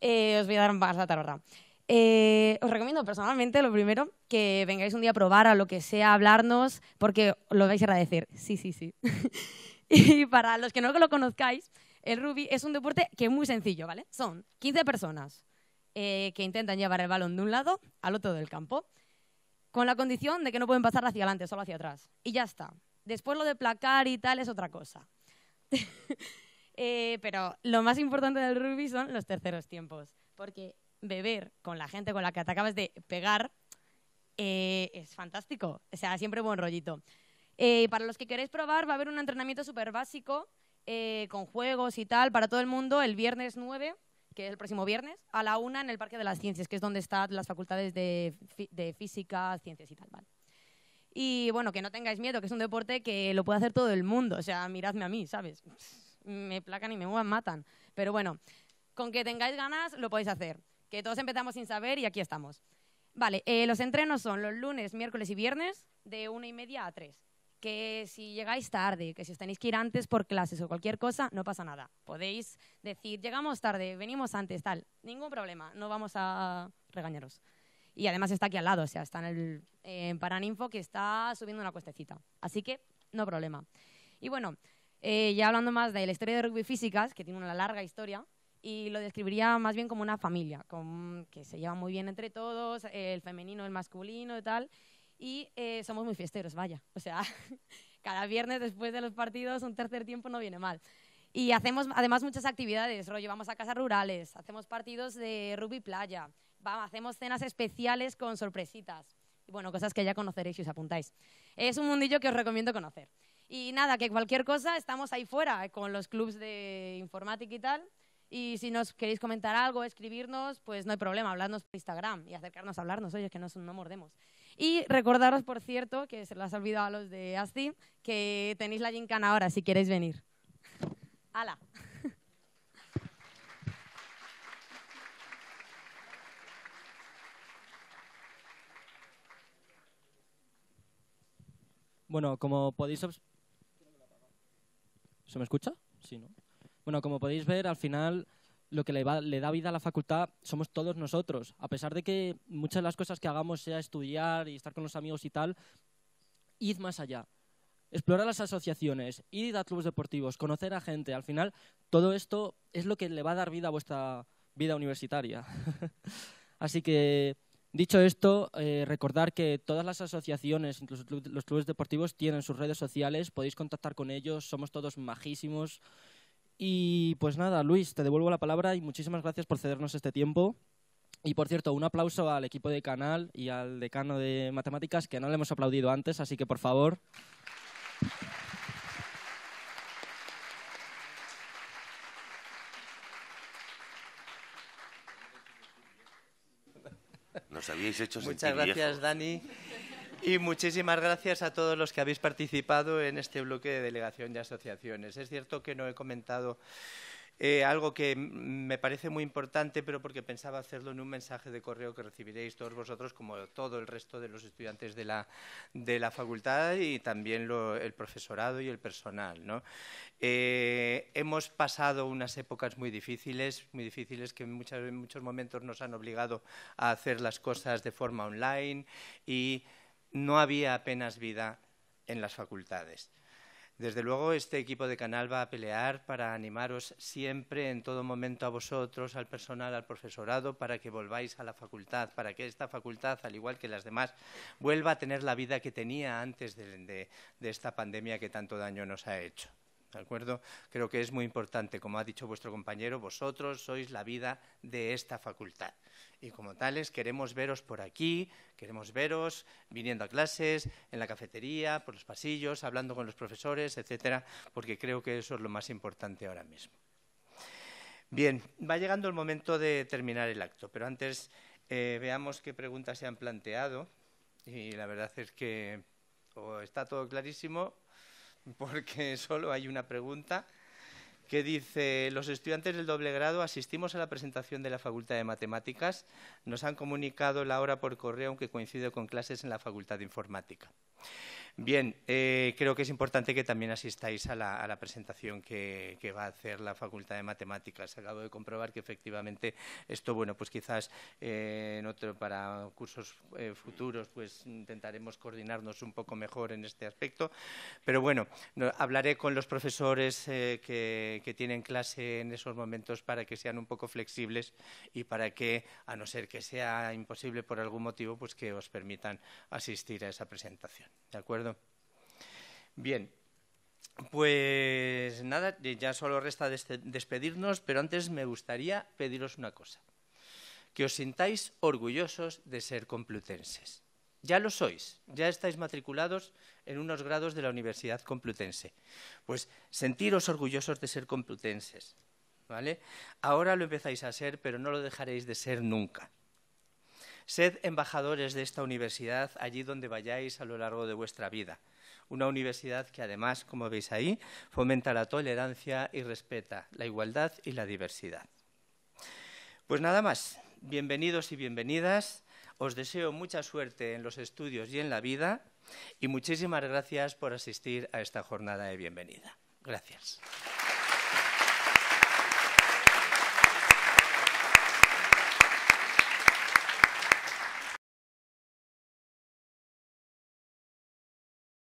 eh, os voy a dar más la tarorra. os recomiendo personalmente, lo primero, que vengáis un día a probar a lo que sea, a hablarnos, porque lo vais a agradecer. Sí, sí, sí. y para los que no lo conozcáis, el rugby es un deporte que es muy sencillo, ¿vale? Son 15 personas eh, que intentan llevar el balón de un lado al otro del campo, con la condición de que no pueden pasar hacia adelante, solo hacia atrás. Y ya está. Después lo de placar y tal es otra cosa. Eh, pero lo más importante del rugby son los terceros tiempos, porque beber con la gente con la que te acabas de pegar eh, es fantástico, o sea, siempre buen rollito. Eh, para los que queréis probar, va a haber un entrenamiento súper básico con juegos y tal para todo el mundo el viernes 9 que es el próximo viernes, a la una en el Parque de las Ciencias, que es donde están las facultades de, física, ciencias y tal, Y bueno, que no tengáis miedo, que es un deporte que lo puede hacer todo el mundo, o sea, miradme a mí, ¿sabes? me placan y me matan. Pero bueno, con que tengáis ganas lo podéis hacer. Que todos empezamos sin saber y aquí estamos. Vale, eh, los entrenos son los lunes, miércoles y viernes de una y media a tres. Que si llegáis tarde, que si os tenéis que ir antes por clases o cualquier cosa, no pasa nada. Podéis decir, llegamos tarde, venimos antes, tal. Ningún problema, no vamos a regañaros. Y además está aquí al lado, o sea, está en el en Paraninfo que está subiendo una cuestecita. Así que no problema. Y bueno, eh, ya hablando más de la historia de rugby físicas, que tiene una larga historia, y lo describiría más bien como una familia, que se lleva muy bien entre todos, el femenino, el masculino y tal, y eh, somos muy fiesteros, vaya. O sea, cada viernes después de los partidos un tercer tiempo no viene mal. Y hacemos además muchas actividades, rollo, vamos a casas rurales, hacemos partidos de rugby playa, hacemos cenas especiales con sorpresitas, y bueno, cosas que ya conoceréis si os apuntáis. Es un mundillo que os recomiendo conocer. Y nada, que cualquier cosa, estamos ahí fuera con los clubs de informática y tal. Y si nos queréis comentar algo, escribirnos, pues no hay problema, hablarnos por Instagram y acercarnos a hablarnos, oye, que no, no mordemos. Y recordaros, por cierto, que se lo has olvidado a los de ASTI, que tenéis la gincana ahora si queréis venir. ¡Hala! Bueno, como podéis observar, ¿Se me escucha? Sí, ¿no? Bueno, como podéis ver, al final lo que le, da vida a la facultad somos todos nosotros. A pesar de que muchas de las cosas que hagamos sea estudiar y estar con los amigos y tal, id más allá. Explorar las asociaciones, id a clubes deportivos, conocer a gente. Al final, todo esto es lo que le va a dar vida a vuestra vida universitaria. Así que Dicho esto, eh, recordar que todas las asociaciones, incluso los clubes deportivos, tienen sus redes sociales, podéis contactar con ellos, somos todos majísimos. Y pues nada, Luis, te devuelvo la palabra y muchísimas gracias por cedernos este tiempo. Y por cierto, un aplauso al equipo de canal y al decano de matemáticas, que no le hemos aplaudido antes, así que por favor. Muchas gracias, Dani. Y muchísimas gracias a todos los que habéis participado en este bloque de delegación de asociaciones. Es cierto que no he comentado eh, algo que me parece muy importante, pero porque pensaba hacerlo en un mensaje de correo que recibiréis todos vosotros, como todo el resto de los estudiantes de la, facultad y también el profesorado y el personal. Eh, hemos pasado unas épocas muy difíciles, muy difíciles que en muchos momentos nos han obligado a hacer las cosas de forma online y no había apenas vida en las facultades. Desde luego, este equipo de canal va a pelear para animaros siempre, en todo momento, a vosotros, al personal, al profesorado, para que volváis a la facultad, para que esta facultad, al igual que las demás, vuelva a tener la vida que tenía antes de, esta pandemia que tanto daño nos ha hecho. ¿De acuerdo? Creo que es muy importante. Como ha dicho vuestro compañero, vosotros sois la vida de esta facultad. Y como tales, queremos veros por aquí, queremos veros viniendo a clases, en la cafetería, por los pasillos, hablando con los profesores, etcétera, porque creo que eso es lo más importante ahora mismo. Bien, va llegando el momento de terminar el acto, pero antes eh, veamos qué preguntas se han planteado. Y la verdad es que está todo clarísimo porque solo hay una pregunta que dice, los estudiantes del doble grado asistimos a la presentación de la Facultad de Matemáticas, nos han comunicado la hora por correo, aunque coincide con clases en la Facultad de Informática. Bien, eh, creo que es importante que también asistáis a la, presentación que, va a hacer la Facultad de Matemáticas. Acabo de comprobar que efectivamente esto, bueno, pues quizás eh, para cursos eh, futuros, pues intentaremos coordinarnos un poco mejor en este aspecto. Pero bueno, hablaré con los profesores que, que tienen clase en esos momentos para que sean un poco flexibles y para que, a no ser que sea imposible por algún motivo, pues que os permitan asistir a esa presentación. ¿De acuerdo? Bien, pues nada, eh, ya solo resta despedirnos, pero antes me gustaría pediros una cosa. Que os sintáis orgullosos de ser complutenses. Ya lo sois, ya estáis matriculados en unos grados de la Universidad Complutense. Pues sentiros orgullosos de ser complutenses, ¿vale? Ahora lo empezáis a ser, pero no lo dejaréis de ser nunca. Sed embajadores de esta universidad allí donde vayáis a lo largo de vuestra vida una universidad que además, como veis ahí, fomenta la tolerancia y respeta la igualdad y la diversidad. Pues nada más, bienvenidos y bienvenidas. Os deseo mucha suerte en los estudios y en la vida y muchísimas gracias por asistir a esta jornada de bienvenida. Gracias.